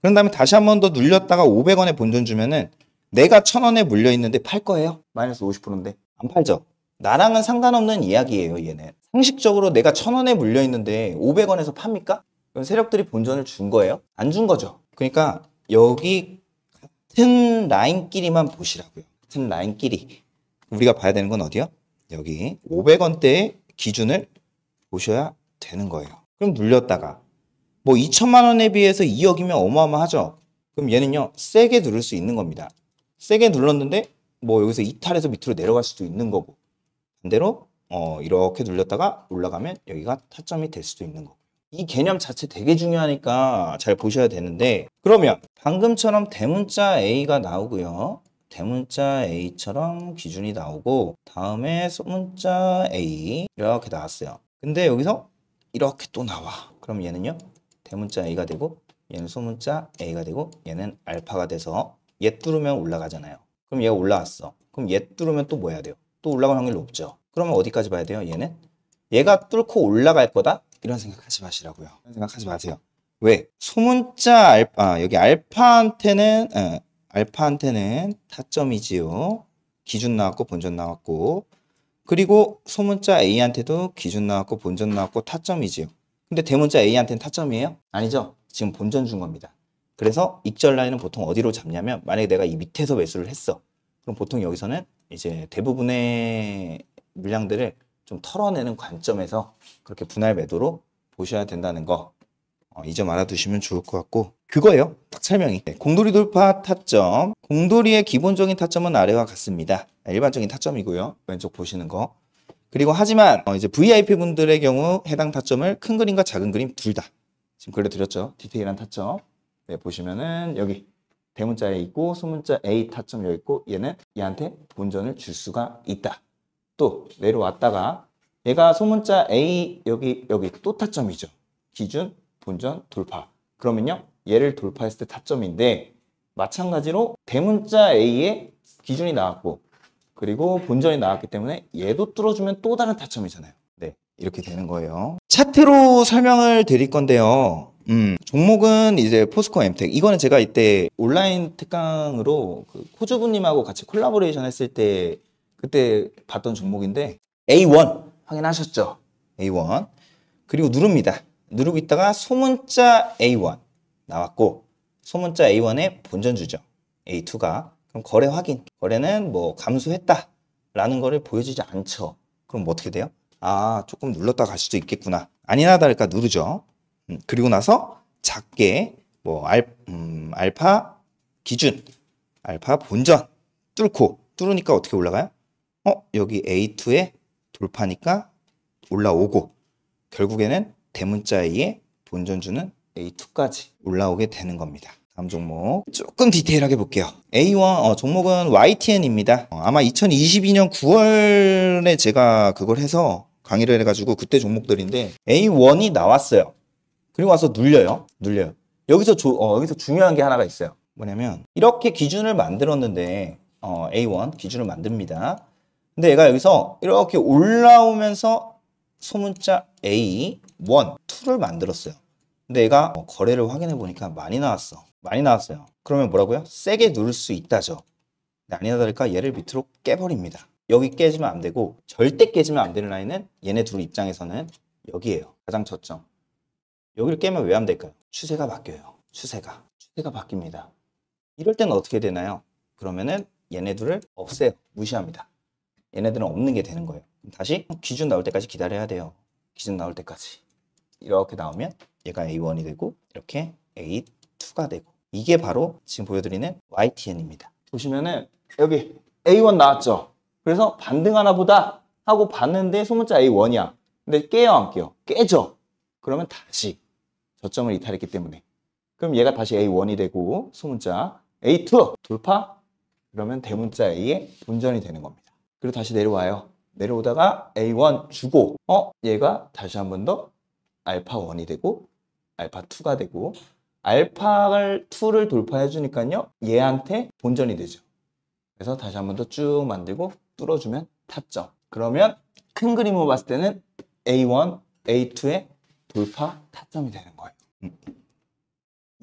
그런 다음에 다시 한 번 더 눌렸다가 500원에 본전 주면은 내가 1000원에 물려 있는데 팔 거예요? 마이너스 50%인데 안 팔죠. 나랑은 상관없는 이야기예요, 얘는. 형식적으로 내가 천원에 물려있는데 오백 원에서 팝니까? 그럼 세력들이 본전을 준 거예요? 안 준 거죠. 그러니까 여기 같은 라인끼리만 보시라고요. 같은 라인끼리. 우리가 봐야 되는 건 어디요? 여기 500원대의 기준을 보셔야 되는 거예요. 그럼 눌렸다가 뭐 2천만 원에 비해서 2억이면 어마어마하죠. 그럼 얘는요. 세게 누를 수 있는 겁니다. 세게 눌렀는데 뭐 여기서 이탈해서 밑으로 내려갈 수도 있는 거고 반대로 어, 이렇게 눌렸다가 올라가면 여기가 타점이 될 수도 있는 거고 이 개념 자체 되게 중요하니까 잘 보셔야 되는데 그러면 방금처럼 대문자 A가 나오고요. 대문자 A처럼 기준이 나오고 다음에 소문자 A 이렇게 나왔어요. 근데 여기서 이렇게 또 나와. 그럼 얘는요. 대문자 A가 되고 얘는 소문자 A가 되고 얘는 알파가 돼서 얘 뚫으면 올라가잖아요. 그럼 얘가 올라왔어. 그럼 얘 뚫으면 또 뭐 해야 돼요? 또 올라갈 확률 높죠. 그러면 어디까지 봐야 돼요? 얘는? 얘가 뚫고 올라갈 거다? 이런 생각하지 마시라고요. 이런 생각하지 마세요. 왜? 소문자 알파, 아, 여기 알파한테는, 아, 알파한테는 타점이지요. 기준 나왔고 본전 나왔고 그리고 소문자 A한테도 기준 나왔고 본전 나왔고 타점이지요. 근데 대문자 A한테는 타점이에요? 아니죠. 지금 본전 준 겁니다. 그래서 익절 라인은 보통 어디로 잡냐면 만약에 내가 이 밑에서 매수를 했어. 그럼 보통 여기서는 이제 대부분의 물량들을 좀 털어내는 관점에서 그렇게 분할 매도로 보셔야 된다는 거. 어, 이 점 알아두시면 좋을 것 같고 그거예요 딱 설명이 네, 공돌이 돌파 타점 공돌이의 기본적인 타점은 아래와 같습니다 아, 일반적인 타점이고요 왼쪽 보시는 거 그리고 하지만 어, 이제 VIP 분들의 경우 해당 타점을 큰 그림과 작은 그림 둘다 지금 그려드렸죠 디테일한 타점 네, 보시면은 여기 대문자에 있고 소문자 A 타점 여기 있고 얘는 얘한테 본전을 줄 수가 있다 또 내려왔다가 얘가 소문자 A 여기 여기 또 타점이죠. 기준 본전 돌파. 그러면요. 얘를 돌파했을 때 타점인데 마찬가지로 대문자 A의 기준이 나왔고 그리고 본전이 나왔기 때문에 얘도 뚫어주면 또 다른 타점이잖아요. 네, 이렇게 되는 거예요. 차트로 설명을 드릴 건데요. 음, 종목은 이제 포스코 엠텍. 이거는 제가 이때 온라인 특강으로 그 코주부님하고 같이 콜라보레이션 했을 때 그때 봤던 종목인데 A1 확인하셨죠? A1 그리고 누릅니다. 누르고 있다가 소문자 A1 나왔고 소문자 A1의 본전 주죠. A2가 그럼 거래 확인 거래는 뭐 감소했다 라는 거를 보여주지 않죠. 그럼 뭐 어떻게 돼요? 아 조금 눌렀다 갈 수도 있겠구나. 아니나 다를까 누르죠. 음, 그리고 나서 작게 뭐 알, 음, 알파 기준 알파 본전 뚫고 뚫으니까 어떻게 올라가요? 어 여기 A2에 돌파니까 올라오고 결국에는 대문자 A에 본전주는 A2까지 올라오게 되는 겁니다. 다음 종목 조금 디테일하게 볼게요. A1 어, 종목은 YTN입니다. 어, 아마 2022년 9월에 제가 그걸 해서 강의를 해가지고 그때 종목들인데 A1이 나왔어요. 그리고 와서 눌려요. 눌려요. 여기서 조, 어, 여기서 중요한 게 하나가 있어요. 뭐냐면 이렇게 기준을 만들었는데 어, A1 기준을 만듭니다. 근데 얘가 여기서 이렇게 올라오면서 소문자 A, 1, 2를 만들었어요. 근데 얘가 어, 거래를 확인해 보니까 많이 나왔어. 많이 나왔어요. 그러면 뭐라고요? 세게 누를 수 있다죠. 아니나 다를까 얘를 밑으로 깨버립니다. 여기 깨지면 안 되고 절대 깨지면 안 되는 라인은 얘네 둘 입장에서는 여기예요. 가장 저점. 여기를 깨면 왜 안 될까요? 추세가 바뀌어요. 추세가. 추세가 바뀝니다. 이럴 때는 어떻게 되나요? 그러면은 얘네 둘을 없애요. 무시합니다. 얘네들은 없는 게 되는 거예요. 다시 어, 기준 나올 때까지 기다려야 돼요. 기준 나올 때까지. 이렇게 나오면 얘가 A1이 되고 이렇게 A2가 되고 이게 바로 지금 보여드리는 YTN입니다. 보시면은 여기 A1 나왔죠? 그래서 반등하나 보다 하고 봤는데 소문자 A1이야. 근데 깨요 안 깨요? 깨죠. 그러면 다시 저점을 이탈했기 때문에 그럼 얘가 다시 A1이 되고 소문자 A2 돌파 그러면 대문자 a 에 본전이 되는 겁니다. 그리고 다시 내려와요. 내려오다가 A1 주고 어? 얘가 다시 한 번 더 알파1이 되고 알파2가 되고 알파2를 돌파해 주니까요. 얘한테 본전이 되죠. 그래서 다시 한 번 더 쭉 만들고 뚫어주면 타점. 그러면 큰 그림으로 봤을 때는 A1, A2의 돌파 타점이 되는 거예요. 음.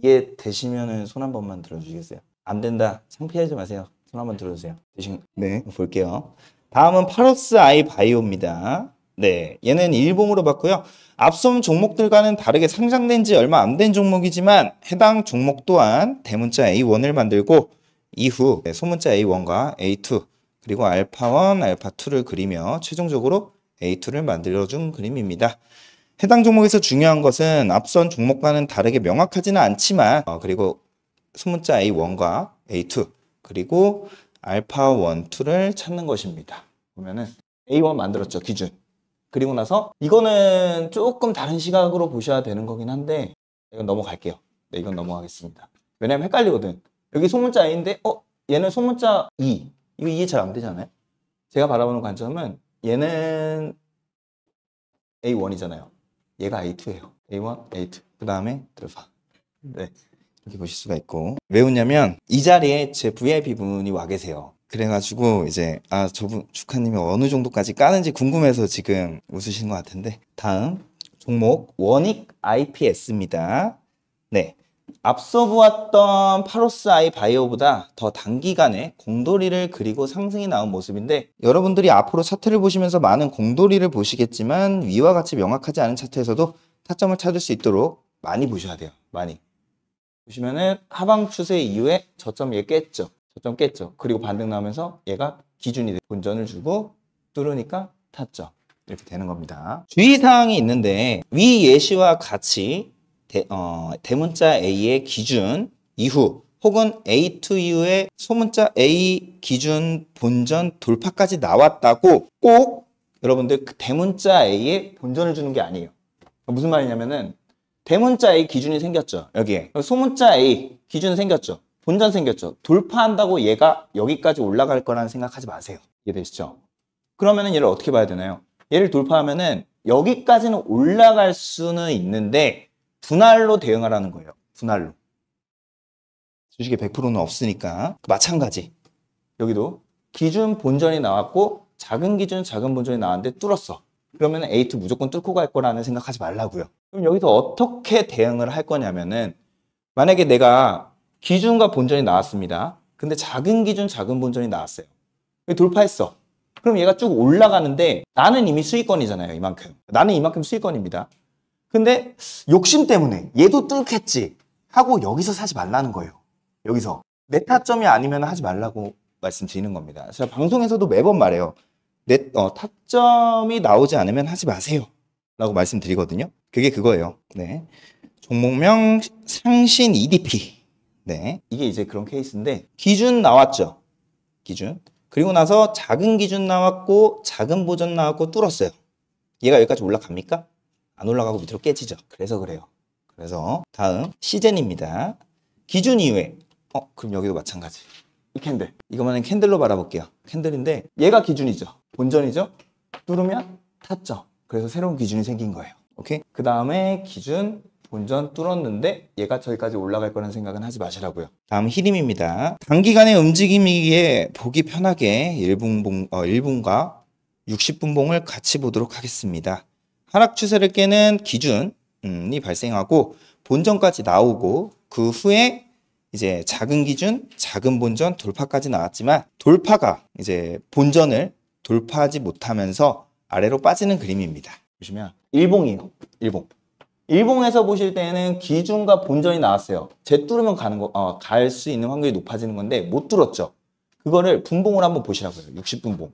이해 되시면 손 한 번만 들어주시겠어요? 안 된다. 창피하지 마세요. 손 한번 들어주세요. 대신 네. 볼게요. 다음은 파러스 아이 바이오입니다. 네, 얘는 일봉으로 봤고요. 앞선 종목들과는 다르게 상장된 지 얼마 안 된 종목이지만 해당 종목 또한 대문자 A1을 만들고 이후 네, 소문자 A1과 A2 그리고 알파1, 알파2를 그리며 최종적으로 A2를 만들어준 그림입니다. 해당 종목에서 중요한 것은 앞선 종목과는 다르게 명확하지는 않지만 어, 그리고 소문자 A1과 A2 그리고 알파 1, 2를 찾는 것입니다. 보면은 A1 만들었죠, 기준. 그리고 나서 이거는 조금 다른 시각으로 보셔야 되는 거긴 한데 이건 넘어갈게요. 네, 이건 넘어가겠습니다. 왜냐면 헷갈리거든. 여기 소문자 A인데 어? 얘는 소문자 E. 이거 이해 잘 안 되잖아요. 제가 바라보는 관점은 얘는 A1이잖아요. 얘가 A2예요. A1, A2. 그 다음에 들어가. 네. 이렇게 보실 수가 있고 왜 웃냐면 이 자리에 제 VIP 분이 와 계세요. 그래가지고 이제 아 저분 축하님이 어느 정도까지 까는지 궁금해서 지금 웃으신 것 같은데 다음 종목 원익 IPS입니다. 네. 앞서 보았던 파로스 아이 바이오보다 더 단기간에 공돌이를 그리고 상승이 나온 모습인데 여러분들이 앞으로 차트를 보시면서 많은 공돌이를 보시겠지만 위와 같이 명확하지 않은 차트에서도 타점을 찾을 수 있도록 많이 보셔야 돼요. 많이. 보시면은 하방 추세 이후에 저점 얘 깼죠. 저점 깼죠. 그리고 반등 나오면서 얘가 기준이 돼. 본전을 주고 뚫으니까 탔죠. 이렇게 되는 겁니다. 주의사항이 있는데 위 예시와 같이 대, 어, 대문자 A의 기준 이후 혹은 A2 이후에 소문자 A 기준 본전 돌파까지 나왔다고 꼭 여러분들 그 대문자 A에 본전을 주는 게 아니에요. 무슨 말이냐면은 대문자 의 기준이 생겼죠. 여기에. 소문자 의 기준 생겼죠. 본전 생겼죠. 돌파한다고 얘가 여기까지 올라갈 거라는 생각하지 마세요. 이해되시죠? 그러면은 얘를 어떻게 봐야 되나요? 얘를 돌파하면은 여기까지는 올라갈 수는 있는데 분할로 대응하라는 거예요. 분할로. 주식에 100%는 없으니까 마찬가지. 여기도 기준 본전이 나왔고 작은 기준 작은 본전이 나왔는데 뚫었어. 그러면 A2 무조건 뚫고 갈 거라는 생각하지 말라고요. 그럼 여기서 어떻게 대응을 할 거냐면은 만약에 내가 기준과 본전이 나왔습니다. 근데 작은 기준, 작은 본전이 나왔어요. 돌파했어. 그럼 얘가 쭉 올라가는데 나는 이미 수익권이잖아요. 이만큼. 나는 이만큼 수익권입니다. 근데 욕심 때문에 얘도 뚫겠지 하고 여기서 사지 말라는 거예요. 여기서. 내 타점이 아니면 하지 말라고 말씀드리는 겁니다. 제가 방송에서도 매번 말해요. 내 어, 타점이 나오지 않으면 하지 마세요. 라고 말씀드리거든요. 그게 그거예요. 네. 종목명 상신 EDP. 네. 이게 이제 그런 케이스인데, 기준 나왔죠. 기준. 그리고 나서 작은 기준 나왔고, 작은 보전 나왔고, 뚫었어요. 얘가 여기까지 올라갑니까? 안 올라가고 밑으로 깨지죠. 그래서 그래요. 그래서 다음 시젠입니다. 기준 이외. 어, 그럼 여기도 마찬가지. 이 캔들. 이거만은 캔들로 바라볼게요. 캔들인데 얘가 기준이죠. 본전이죠. 누르면 탔죠. 그래서 새로운 기준이 생긴 거예요. 오케이? 그 다음에 기준 본전 뚫었는데 얘가 저기까지 올라갈 거라는 생각은 하지 마시라고요. 다음 히림입니다. 단기간의 움직임이기에 보기 편하게 1분봉, 어, 1분과 60분봉을 같이 보도록 하겠습니다. 하락 추세를 깨는 기준이 발생하고 본전까지 나오고 그 후에 이제 작은 기준, 작은 본전 돌파까지 나왔지만 돌파가 이제 본전을 돌파하지 못하면서 아래로 빠지는 그림입니다. 보시면 일봉이에요. 일봉. 일봉에서 보실 때는 기준과 본전이 나왔어요. 재 뚫으면 가는 거, 어, 갈 수 있는 확률이 높아지는 건데 못 뚫었죠. 그거를 분봉을 한번 보시라고요. 60분봉.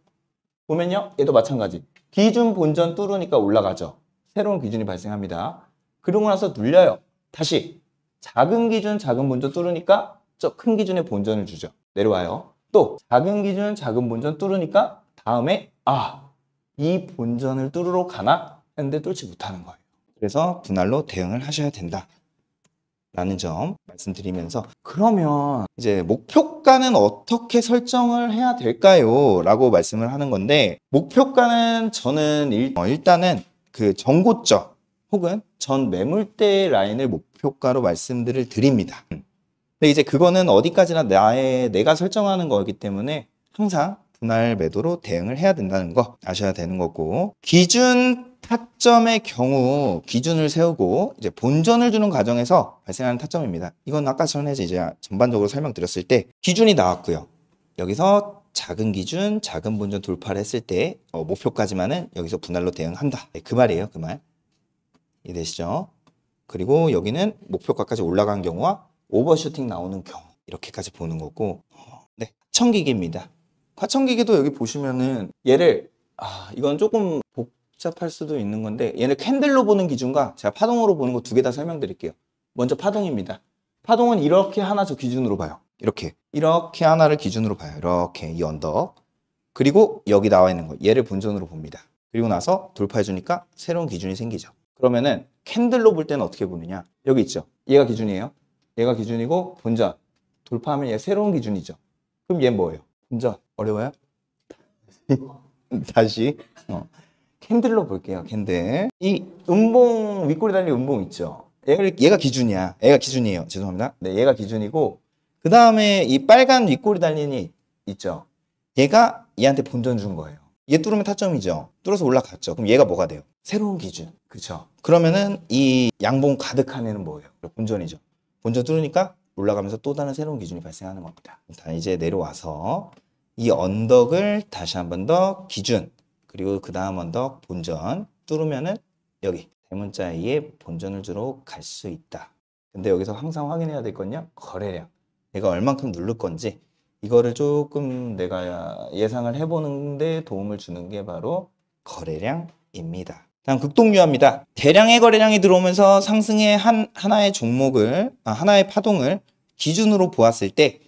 보면요. 얘도 마찬가지. 기준 본전 뚫으니까 올라가죠. 새로운 기준이 발생합니다. 그러고 나서 눌려요. 다시 작은 기준 작은 본전 뚫으니까 저 큰 기준의 본전을 주죠. 내려와요. 또 작은 기준 작은 본전 뚫으니까 다음에 아이 본전을 뚫으러 가나? 했는데 뚫지 못하는 거예요. 그래서 분할로 대응을 하셔야 된다. 라는 점 말씀드리면서 그러면 이제 목표가는 어떻게 설정을 해야 될까요? 라고 말씀을 하는 건데 목표가는 저는 어, 일단은 그 전고점 혹은 전 매물대 라인을 목표가로 말씀들을 드립니다. 근데 이제 그거는 어디까지나 나의 내가 설정하는 거기 때문에 항상 분할 매도로 대응을 해야 된다는 거 아셔야 되는 거고 기준 타점의 경우 기준을 세우고 이제 본전을 주는 과정에서 발생하는 타점입니다. 이건 아까 전에 이제 전반적으로 설명드렸을 때 기준이 나왔고요. 여기서 작은 기준, 작은 본전 돌파를 했을 때 어, 목표까지만은 여기서 분할로 대응한다. 네, 그 말이에요. 그 말. 이해되시죠? 그리고 여기는 목표가까지 올라간 경우와 오버슈팅 나오는 경우 이렇게까지 보는 거고 어, 네, 청기기입니다. 파천기기도 여기 보시면은 얘를 아 이건 조금 복잡할 수도 있는 건데 얘는 캔들로 보는 기준과 제가 파동으로 보는 거 두 개 다 설명드릴게요. 먼저 파동입니다. 파동은 이렇게 하나 저 기준으로 봐요. 이렇게 이렇게 하나를 기준으로 봐요. 이렇게 이 언덕 그리고 여기 나와 있는 거 얘를 본전으로 봅니다. 그리고 나서 돌파해 주니까 새로운 기준이 생기죠. 그러면은 캔들로 볼 때는 어떻게 보느냐 여기 있죠. 얘가 기준이에요. 얘가 기준이고 본전 돌파하면 얘 새로운 기준이죠. 그럼 얘 뭐예요? 진짜 어려워요? 다시 어. 캔들로 볼게요. 캔들. 이 음봉 윗골이 달린 음봉 있죠. 얘가, 기준이야. 얘가 기준이에요. 죄송합니다. 네, 얘가 기준이고 그 다음에 이 빨간 윗골이 달린 이 있죠. 얘가 얘한테 본전 준 거예요. 얘 뚫으면 타점이죠. 뚫어서 올라갔죠. 그럼 얘가 뭐가 돼요? 새로운 기준. 그쵸 그러면은 이 양봉 가득한 애는 뭐예요? 본전이죠. 본전 뚫으니까 올라가면서 또 다른 새로운 기준이 발생하는 겁니다. 다 이제 내려와서 이 언덕을 다시 한 번 더 기준 그리고 그 다음 언덕 본전 뚫으면은 여기 대문자 A의 본전을 주로 갈 수 있다. 근데 여기서 항상 확인해야 될 건요. 거래량. 내가 얼만큼 누를 건지 이거를 조금 내가 예상을 해보는데 도움을 주는 게 바로 거래량입니다. 다음 극동유합입니다. 대량의 거래량이 들어오면서 상승의 한, 하나의 종목을, 아, 하나의 파동을 기준으로 보았을 때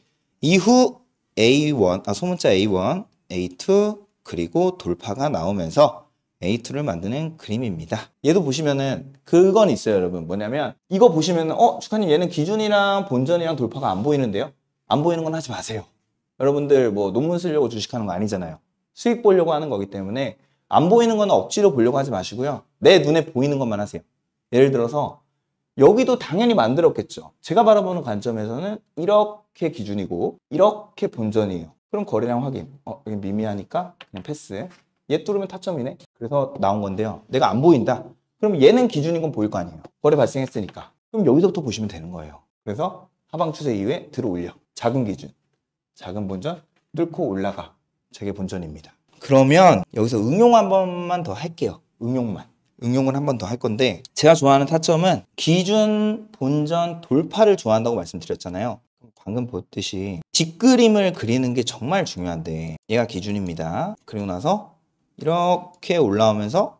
이후 A1, 아, 소문자 A1, A2, 그리고 돌파가 나오면서 A2를 만드는 그림입니다. 얘도 보시면은 그건 있어요, 여러분. 뭐냐면 이거 보시면은 어, 축하님 얘는 기준이랑 본전이랑 돌파가 안 보이는데요. 안 보이는 건 하지 마세요. 여러분들 뭐 논문 쓰려고 주식하는 거 아니잖아요. 수익 보려고 하는 거기 때문에 안 보이는 건 억지로 보려고 하지 마시고요. 내 눈에 보이는 것만 하세요. 예를 들어서 여기도 당연히 만들었겠죠. 제가 바라보는 관점에서는 이렇게 기준이고 이렇게 본전이에요. 그럼 거래량 확인. 어, 이게 미미하니까 그냥 패스. 얘 뚫으면 타점이네. 그래서 나온 건데요. 내가 안 보인다. 그럼 얘는 기준인 건 보일 거 아니에요. 거래 발생했으니까. 그럼 여기서부터 보시면 되는 거예요. 그래서 하방 추세 이후에 들어올려. 작은 기준. 작은 본전 뚫고 올라가. 제게 본전입니다. 그러면 여기서 응용 한 번만 더 할게요. 응용만. 응용을 한 번 더 할 건데 제가 좋아하는 타점은 기준 본전 돌파를 좋아한다고 말씀드렸잖아요. 방금 보듯이 직그림을 그리는 게 정말 중요한데 얘가 기준입니다. 그리고 나서 이렇게 올라오면서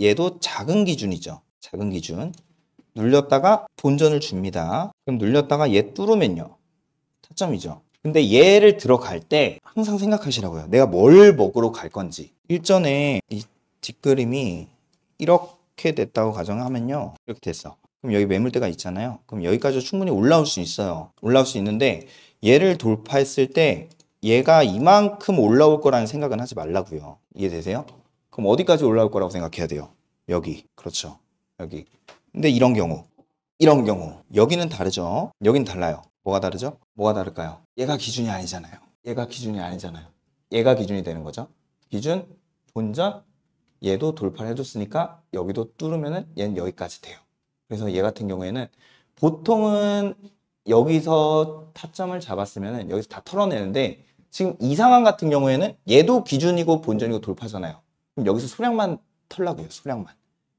얘도 작은 기준이죠. 작은 기준 눌렸다가 본전을 줍니다. 그럼 눌렸다가 얘 뚫으면요. 타점이죠. 근데 얘를 들어갈 때 항상 생각하시라고요. 내가 뭘 먹으러 갈 건지. 일전에 이 뒷그림이 이렇게 됐다고 가정하면요. 이렇게 됐어. 그럼 여기 매물대가 있잖아요. 그럼 여기까지 충분히 올라올 수 있어요. 올라올 수 있는데 얘를 돌파했을 때 얘가 이만큼 올라올 거라는 생각은 하지 말라고요. 이해되세요? 그럼 어디까지 올라올 거라고 생각해야 돼요? 여기. 그렇죠. 여기. 근데 이런 경우. 이런 경우. 여기는 다르죠. 여기는 달라요. 뭐가 다르죠? 뭐가 다를까요? 얘가 기준이 아니잖아요. 얘가 기준이 아니잖아요. 얘가 기준이 되는 거죠. 기준, 본전, 얘도 돌파를 해줬으니까 여기도 뚫으면은 얘는 여기까지 돼요. 그래서 얘 같은 경우에는 보통은 여기서 타점을 잡았으면은 여기서 다 털어내는데 지금 이 상황 같은 경우에는 얘도 기준이고 본전이고 돌파잖아요. 그럼 여기서 소량만 털라고요. 소량만.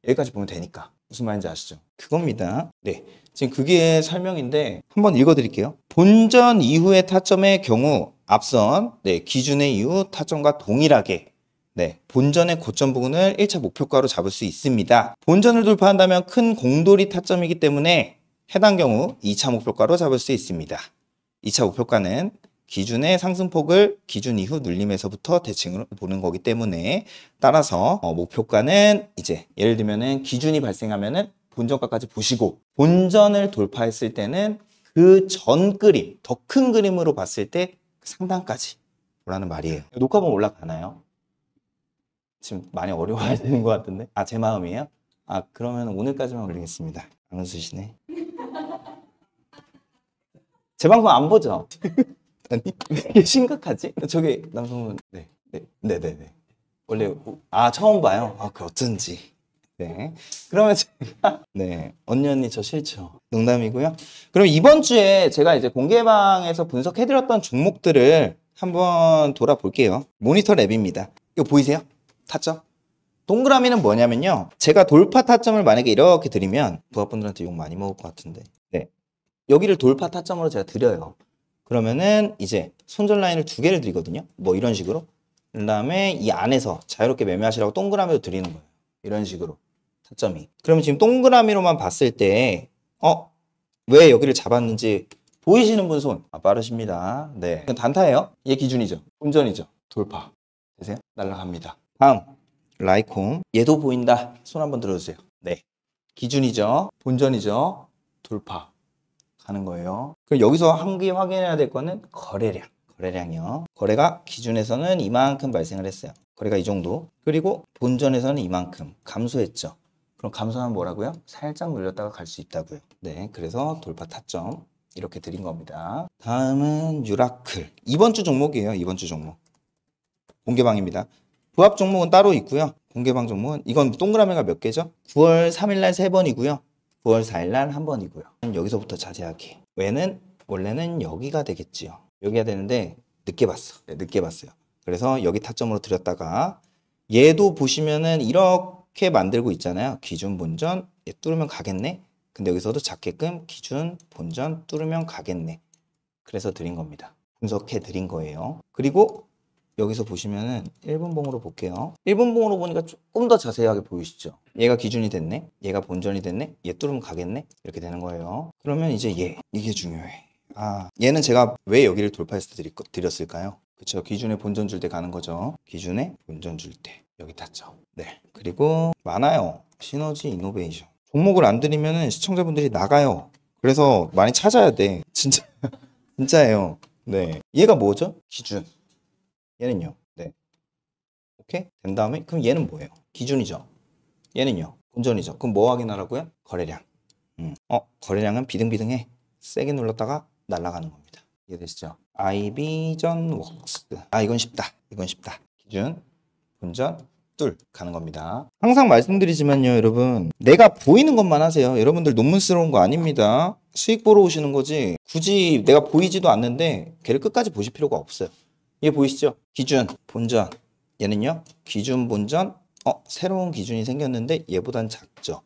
여기까지 보면 되니까. 무슨 말인지 아시죠? 그겁니다. 네. 지금 그게 설명인데 한번 읽어드릴게요. 본전 이후의 타점의 경우 앞선 네, 기준의 이후 타점과 동일하게 네, 본전의 고점 부분을 1차 목표가로 잡을 수 있습니다. 본전을 돌파한다면 큰 공돌이 타점이기 때문에 해당 경우 2차 목표가로 잡을 수 있습니다. 2차 목표가는 기준의 상승폭을 기준 이후 눌림에서부터 대칭으로 보는 거기 때문에 따라서 어, 목표가는 이제 예를 들면은 기준이 발생하면은 본전가까지 보시고 본전을 돌파했을 때는 그 전 그림, 더 큰 그림으로 봤을 때상당까지 그 보라는 말이에요. 녹화본 올라가나요? 지금 많이 어려워야되는것 같은데? 아, 제 마음이에요? 아, 그러면 오늘까지만 올리겠습니다. 안 웃으시네. 제 방송 안 보죠? 아니, 왜 이렇게 심각하지? 저기, 남성분, 네, 네, 네, 네. 네. 원래, 아, 처음 봐요? 아, 그 어쩐지. 네. 그러면 제가 네 언니 언니 저 싫죠. 농담이고요. 그럼 이번 주에 제가 이제 공개방에서 분석해드렸던 종목들을 한번 돌아볼게요. 모니터 랩입니다. 이거 보이세요? 타점. 동그라미는 뭐냐면요. 제가 돌파 타점을 만약에 이렇게 드리면 부하분들한테 욕 많이 먹을 것 같은데. 네. 여기를 돌파 타점으로 제가 드려요. 그러면은 이제 손절 라인을 두 개를 드리거든요. 뭐 이런 식으로. 그다음에 이 안에서 자유롭게 매매하시라고 동그라미로 드리는 거예요. 이런 식으로 타점이. 그러면 지금 동그라미로만 봤을 때 어? 왜 여기를 잡았는지 보이시는 분 손. 아, 빠르십니다. 네. 단타예요. 이게 기준이죠. 운전이죠. 돌파. 되세요? 날라갑니다. 다음 라이콤 얘도 보인다 손 한번 들어주세요 네 기준이죠 본전이죠 돌파 가는 거예요 그럼 여기서 한 개 확인해야 될 거는 거래량 거래량이요 거래가 기준에서는 이만큼 발생을 했어요 거래가 이 정도 그리고 본전에서는 이만큼 감소했죠 그럼 감소하면 뭐라고요? 살짝 눌렸다가 갈 수 있다고요 네 그래서 돌파 타점 이렇게 드린 겁니다 다음은 유라클 이번 주 종목이에요 이번 주 종목 공개방입니다 부합 종목은 따로 있고요. 공개방 종목은 이건 동그라미가 몇 개죠? 9월 3일 날 3번이고요. 9월 4일 날 1번이고요. 여기서부터 자세하게. 왜는 원래는 여기가 되겠지요. 여기가 되는데 늦게 봤어. 네, 늦게 봤어요. 그래서 여기 타점으로 들였다가 얘도 보시면은 이렇게 만들고 있잖아요. 기준 본전 얘 뚫으면 가겠네. 근데 여기서도 작게끔 기준 본전 뚫으면 가겠네. 그래서 드린 겁니다. 분석해 드린 거예요. 그리고 여기서 보시면은 1분봉으로 볼게요. 1분봉으로 보니까 조금 더 자세하게 보이시죠? 얘가 기준이 됐네? 얘가 본전이 됐네? 얘 뚫으면 가겠네? 이렇게 되는 거예요. 그러면 이제 얘. 이게 중요해. 아, 얘는 제가 왜 여기를 돌파해서 드렸을까요? 그쵸. 기준에 본전 줄 때 가는 거죠. 기준에 본전 줄 때. 여기 탔죠. 네. 그리고 많아요. 시너지 이노베이션. 종목을 안 드리면은 시청자분들이 나가요. 그래서 많이 찾아야 돼. 진짜. 진짜예요. 네. 얘가 뭐죠? 기준. 얘는요. 네. 오케이? 된 다음에 그럼 얘는 뭐예요? 기준이죠. 얘는요. 본전이죠. 그럼 뭐 확인하라고요? 거래량. 음. 어, 거래량은 비등비등해. 세게 눌렀다가 날아가는 겁니다. 이해되시죠? 아이비전 웍스. 아, 이건 쉽다. 이건 쉽다. 기준, 본전, 뚫 가는 겁니다. 항상 말씀드리지만요, 여러분. 내가 보이는 것만 하세요. 여러분들 논문 스러운거 아닙니다. 수익 보러 오시는 거지. 굳이 내가 보이지도 않는데 걔를 끝까지 보실 필요가 없어요. 이게 보이시죠? 기준, 본전. 얘는요. 기준, 본전. 어, 새로운 기준이 생겼는데 얘보단 작죠.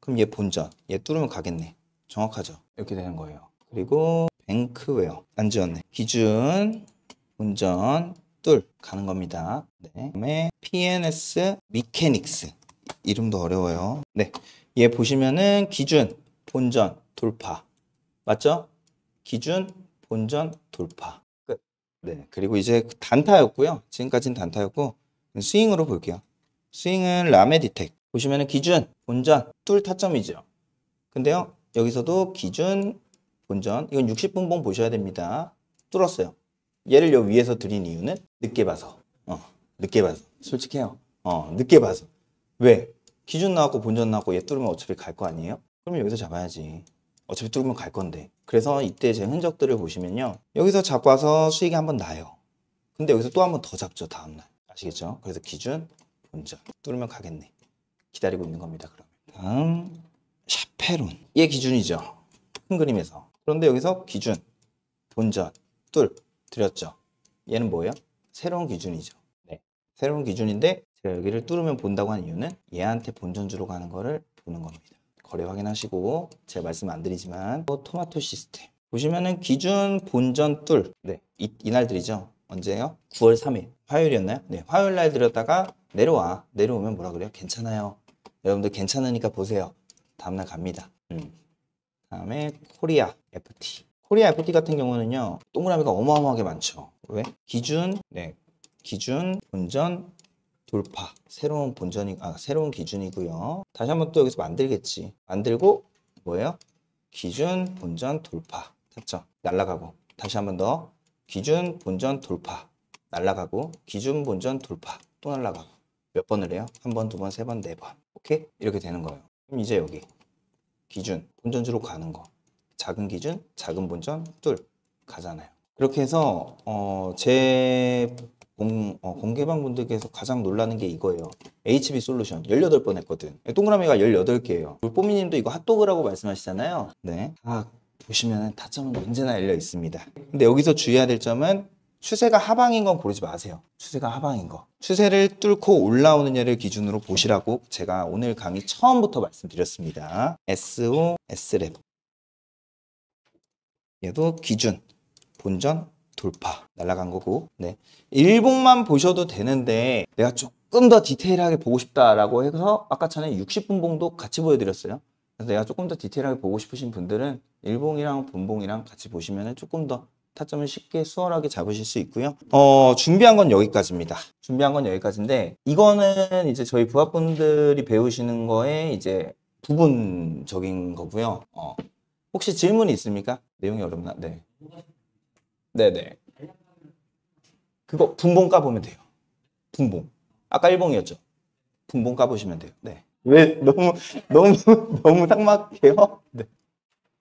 그럼 얘 본전. 얘 뚫으면 가겠네. 정확하죠? 이렇게 되는 거예요. 그리고 뱅크웨어. 안 지웠네. 기준, 본전, 뚫 가는 겁니다. 네. 그다음에 PNS 미케닉스. 이름도 어려워요. 네. 얘 보시면은 기준, 본전, 돌파. 맞죠? 기준, 본전, 돌파. 네. 그리고 이제 단타였고요. 지금까지는 단타였고 스윙으로 볼게요. 스윙은 라메디텍. 보시면은 기준, 본전, 뚫 타점이죠. 근데요. 여기서도 기준, 본전 이건 60분봉 보셔야 됩니다. 뚫었어요. 얘를 요 위에서 드린 이유는 늦게 봐서. 어, 늦게 봐서. 솔직해요. 어, 늦게 봐서. 왜? 기준 나왔고 본전 나왔고 얘 뚫으면 어차피 갈 거 아니에요? 그럼 여기서 잡아야지. 어차피 뚫으면 갈 건데 그래서 이때 제 흔적들을 보시면요 여기서 잡아서 수익이 한번 나요 근데 여기서 또 한번 더 잡죠 다음날 아시겠죠? 그래서 기준 본전 뚫으면 가겠네 기다리고 있는 겁니다 그럼 다음 샤페론 얘 기준이죠 큰 그림에서 그런데 여기서 기준 본전 뚫 드렸죠 얘는 뭐예요? 새로운 기준이죠 네. 새로운 기준인데 제가 여기를 뚫으면 본다고 하는 이유는 얘한테 본전주로 가는 거를 보는 겁니다 거래 확인하시고 제가 말씀 안 드리지만 뭐 토마토 시스템 보시면은 기준 본전 뚫 네, 이, 이날 드리죠 언제예요? 9월 3일 화요일이었나요? 네 화요일 날 드렸다가 내려와 내려오면 뭐라 그래요? 괜찮아요 여러분들 괜찮으니까 보세요 다음날 갑니다 음. 다음에 코리아 FT 코리아 FT 같은 경우는요 동그라미가 어마어마하게 많죠 왜? 기준 네 기준 본전 돌파 새로운 본전이 아 새로운 기준이고요 다시 한번 또 여기서 만들겠지 만들고 뭐예요 기준 본전 돌파 됐죠 날라가고 다시 한번 더 기준 본전 돌파 날라가고 기준 본전 돌파 또 날라가고 몇 번을 해요 한 번 두 번 세 번 네번 번, 오케이 이렇게 되는 거예요 그럼 이제 여기 기준 본전주로 가는 거 작은 기준 작은 본전 뚫 가잖아요 그렇게 해서 어, 제 공, 어, 공개방 분들께서 가장 놀라는 게 이거예요. HB 솔루션 18번 했거든. 동그라미가 18개예요. 뽀미 님도 이거 핫도그라고 말씀하시잖아요. 네. 아, 보시면 타점은 언제나 열려 있습니다. 근데 여기서 주의해야 될 점은 추세가 하방인 건 고르지 마세요. 추세가 하방인 거. 추세를 뚫고 올라오느냐를 기준으로 보시라고 제가 오늘 강의 처음부터 말씀드렸습니다. SO, S랩. E 얘도 기준, 본전, 돌파 날라간 거고 네 일봉만 보셔도 되는데 내가 조금 더 디테일하게 보고 싶다라고 해서 아까 전에 60분 봉도 같이 보여드렸어요 그래서 내가 조금 더 디테일하게 보고 싶으신 분들은 1봉이랑 분봉이랑 같이 보시면 조금 더 타점을 쉽게 수월하게 잡으실 수 있고요. 어, 준비한 건 여기까지입니다. 준비한 건 여기까지인데 이거는 이제 저희 부합분들이 배우시는 거에 이제 부분적인 거고요. 어, 혹시 질문이 있습니까? 내용이 어렵나? 네. 네네. 그거 분봉 까보면 돼요. 분봉. 아까 1봉이었죠 분봉 까보시면 돼요. 네. 왜 너무 너무 너무 딱막해요? 네.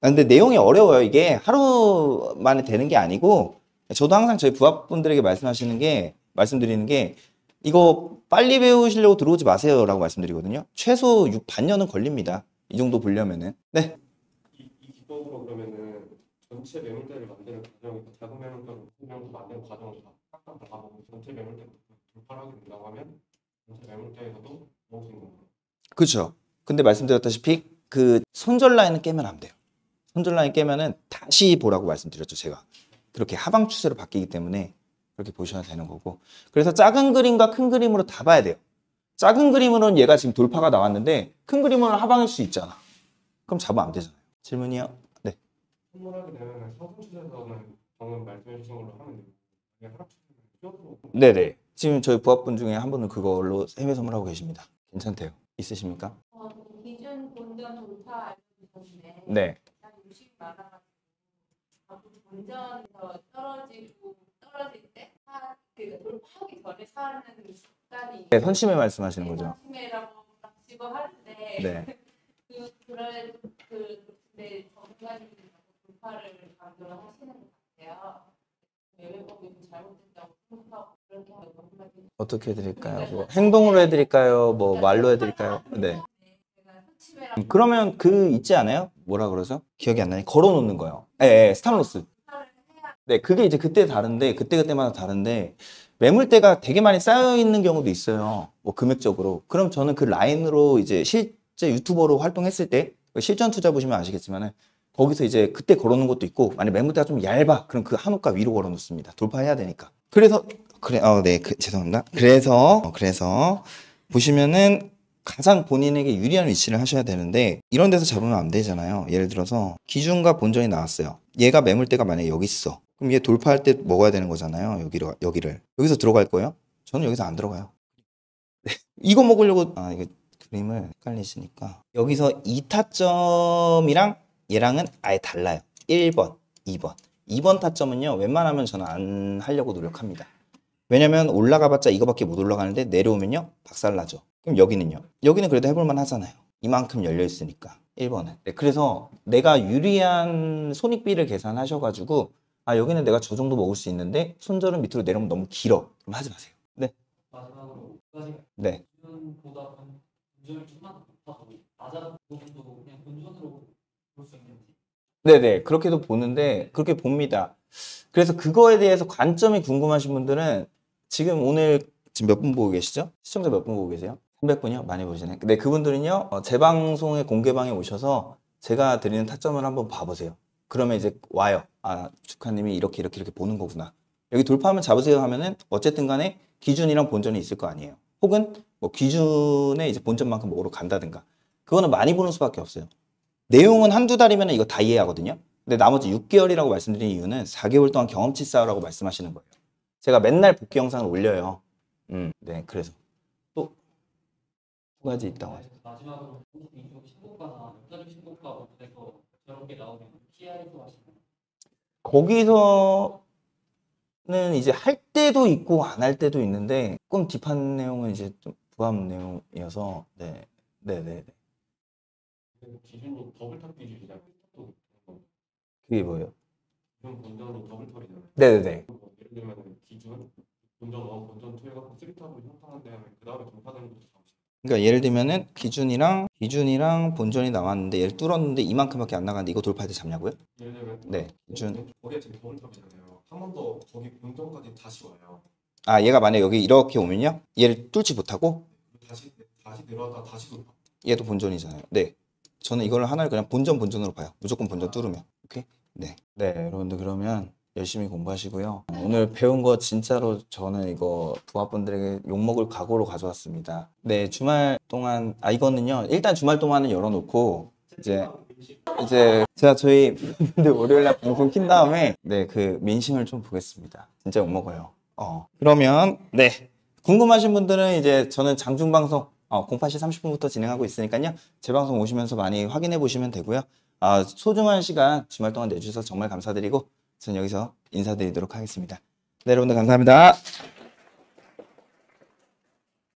아, 근데 내용이 어려워요. 이게 하루 만에 되는 게 아니고 저도 항상 저희 부합분들에게 말씀하시는 게 말씀드리는 게 이거 빨리 배우시려고 들어오지 마세요라고 말씀드리거든요. 최소 6, 반년은 걸립니다. 이 정도 보려면은. 네. 이, 이 기법으로 그러면은 전체 매물대를 만드는 과정이고 작은 매물대로 매물대 만드는 과정을 다 깎아 나고 전체 매물대부터 돌파하게 된다고 하면 전체 매물대에서도 먹을 는 거예요. 그렇죠. 근데 말씀드렸다시피 그 손절 라인을 깨면 안 돼요. 손절 라인 깨면은 다시 보라고 말씀드렸죠 제가. 그렇게 하방 추세로 바뀌기 때문에 그렇게 보셔야 되는 거고 그래서 작은 그림과 큰 그림으로 다 봐야 돼요. 작은 그림으로는 얘가 지금 돌파가 나왔는데 큰 그림으로는 하방일 수 있잖아. 그럼 잡으면 안 되잖아요. 질문이요? 선물하게 되면 사진 취재서는 방금 말씀해주신 걸로 하면 되고 네네 지금 저희 부합분 중에 한 분은 그걸로 해외 선물하고 계십니다 괜찮대요 있으십니까? 어, 그 기준 본전 돌파 알려주셨데 네. 본전에서 떨어지고 떨어질 때그 돌파하기 전에 사는 습관이 네, 선심에 말씀하시는 네, 거죠? 선심에라고 집어하는데 네. 그, 그럴, 그, 근데 전문 전파를 강조를 하시는 것 같아요. 네, 어떻게 드릴까요뭐 네. 행동으로 해드릴까요? 뭐 그러니까 말로 해드릴까요? 네. 네 음, 그러면 그 있지 않아요? 뭐라 그러죠? 기억이 안 나니? 걸어놓는 거예요. 예, 예 스탄로스. 네, 그게 이제 그때 다른데 그때 그때마다 다른데 매물대가 되게 많이 쌓여 있는 경우도 있어요. 뭐 금액적으로. 그럼 저는 그 라인으로 이제 실제 유튜버로 활동했을 때 실전 투자 보시면 아시겠지만은 거기서 이제 그때 걸어놓은 것도 있고 만약 매물대가 좀 얇아 그럼 그 한옥가 위로 걸어놓습니다 돌파해야 되니까 그래서 그래 어네 그, 죄송합니다 그래서 어, 그래서 보시면은 가장 본인에게 유리한 위치를 하셔야 되는데 이런 데서 잡으면 안 되잖아요 예를 들어서 기준과 본전이 나왔어요 얘가 매물대가 만약에 여기 있어 그럼 얘 돌파할 때 먹어야 되는 거잖아요 여기로, 여기를 여기서 들어갈 거예요? 저는 여기서 안 들어가요 네. 이거 먹으려고 아 이거 그림을 헷갈리시니까 여기서 이타점이랑 얘랑은 아예 달라요. 1번, 2번. 2번 타점은요. 웬만하면 저는 안 하려고 노력합니다. 왜냐면 올라가봤자 이거밖에 못 올라가는데 내려오면요. 박살나죠. 그럼 여기는요. 여기는 그래도 해볼만 하잖아요. 이만큼 열려있으니까. 1번은. 네, 그래서 내가 유리한 손익비를 계산하셔가지고 아 여기는 내가 저 정도 먹을 수 있는데 손절은 밑으로 내려오면 너무 길어. 그럼 하지 마세요. 네. 마지막으로 네. 네. 다 네네 그렇게도 보는데 그렇게 봅니다. 그래서 그거에 대해서 관점이 궁금하신 분들은 지금 오늘 지금 몇 분 보고 계시죠? 시청자 몇 분 보고 계세요? 300분이요? 많이 보시네. 근데 네 그분들은요 재방송의 어, 공개방에 오셔서 제가 드리는 타점을 한번 봐보세요. 그러면 이제 와요. 아 축하님이 이렇게 이렇게 이렇게 보는 거구나. 여기 돌파하면 잡으세요 하면은 어쨌든 간에 기준이랑 본전이 있을 거 아니에요. 혹은 뭐 기준에 이제 본전만큼 먹으러 간다든가. 그거는 많이 보는 수밖에 없어요. 내용은 한두 달이면 이거 다 이해하거든요. 근데 나머지 6개월이라고 말씀드린 이유는 4개월 동안 경험치 쌓으라고 말씀하시는 거예요. 제가 맨날 복귀 영상을 올려요. 음, 네, 그래서 또 두 가지 있다고 하죠. 마지막으로 이쪽 신가나육가고가문서 저런 게 나오면 피해하려고 하시나요? 거기서는 이제 할 때도 있고 안 할 때도 있는데 조금 딥한 내용은 이제 좀 부합 내용이어서 네, 네, 네. 네. 기준이 더블탑 기준이잖아요. 그게 뭐예요? 기존 본전이 더블탑이잖아요. 네네네. 뭐 예를 들면 기준 본전 1, 본전 2 해갖고 3탑을 형성한데 하면 그 다음에 종사되는 것도 잠시 그러니까 예를 들면은 기준이랑 기준이랑 본전이 나왔는데 얘를 뚫었는데 이만큼밖에 안 나가는데 이거 돌파할 때 잡냐고요? 예를 들면 네 기준 거기에 지금 더블탑이잖아요. 한 번 더 거기 본전까지 다시 와요. 아 얘가 만약 여기 이렇게 오면요? 얘를 뚫지 못하고 네, 다시 다시 내려왔다 다시 돌파. 얘도 본전이잖아요. 네. 저는 이걸 하나를 그냥 본전 본전으로 봐요. 무조건 본전 아, 뚫으면. 오케이? 네. 네, 여러분들 그러면 열심히 공부하시고요. 오늘 배운 거 진짜로 저는 이거 부하분들에게 욕먹을 각오로 가져왔습니다. 네, 주말 동안, 아, 이거는요. 일단 주말 동안은 열어놓고, 이제, 이제, 제가 저희 근데 월요일날 방송 킨 다음에, 네, 그 민심을 좀 보겠습니다. 진짜 욕먹어요. 어. 그러면, 네. 궁금하신 분들은 이제 저는 장중방송 어, 08시 30분부터 진행하고 있으니까요. 재방송 오시면서 많이 확인해 보시면 되고요. 아, 소중한 시간 주말 동안 내주셔서 정말 감사드리고 저는 여기서 인사드리도록 하겠습니다. 네, 여러분들 감사합니다.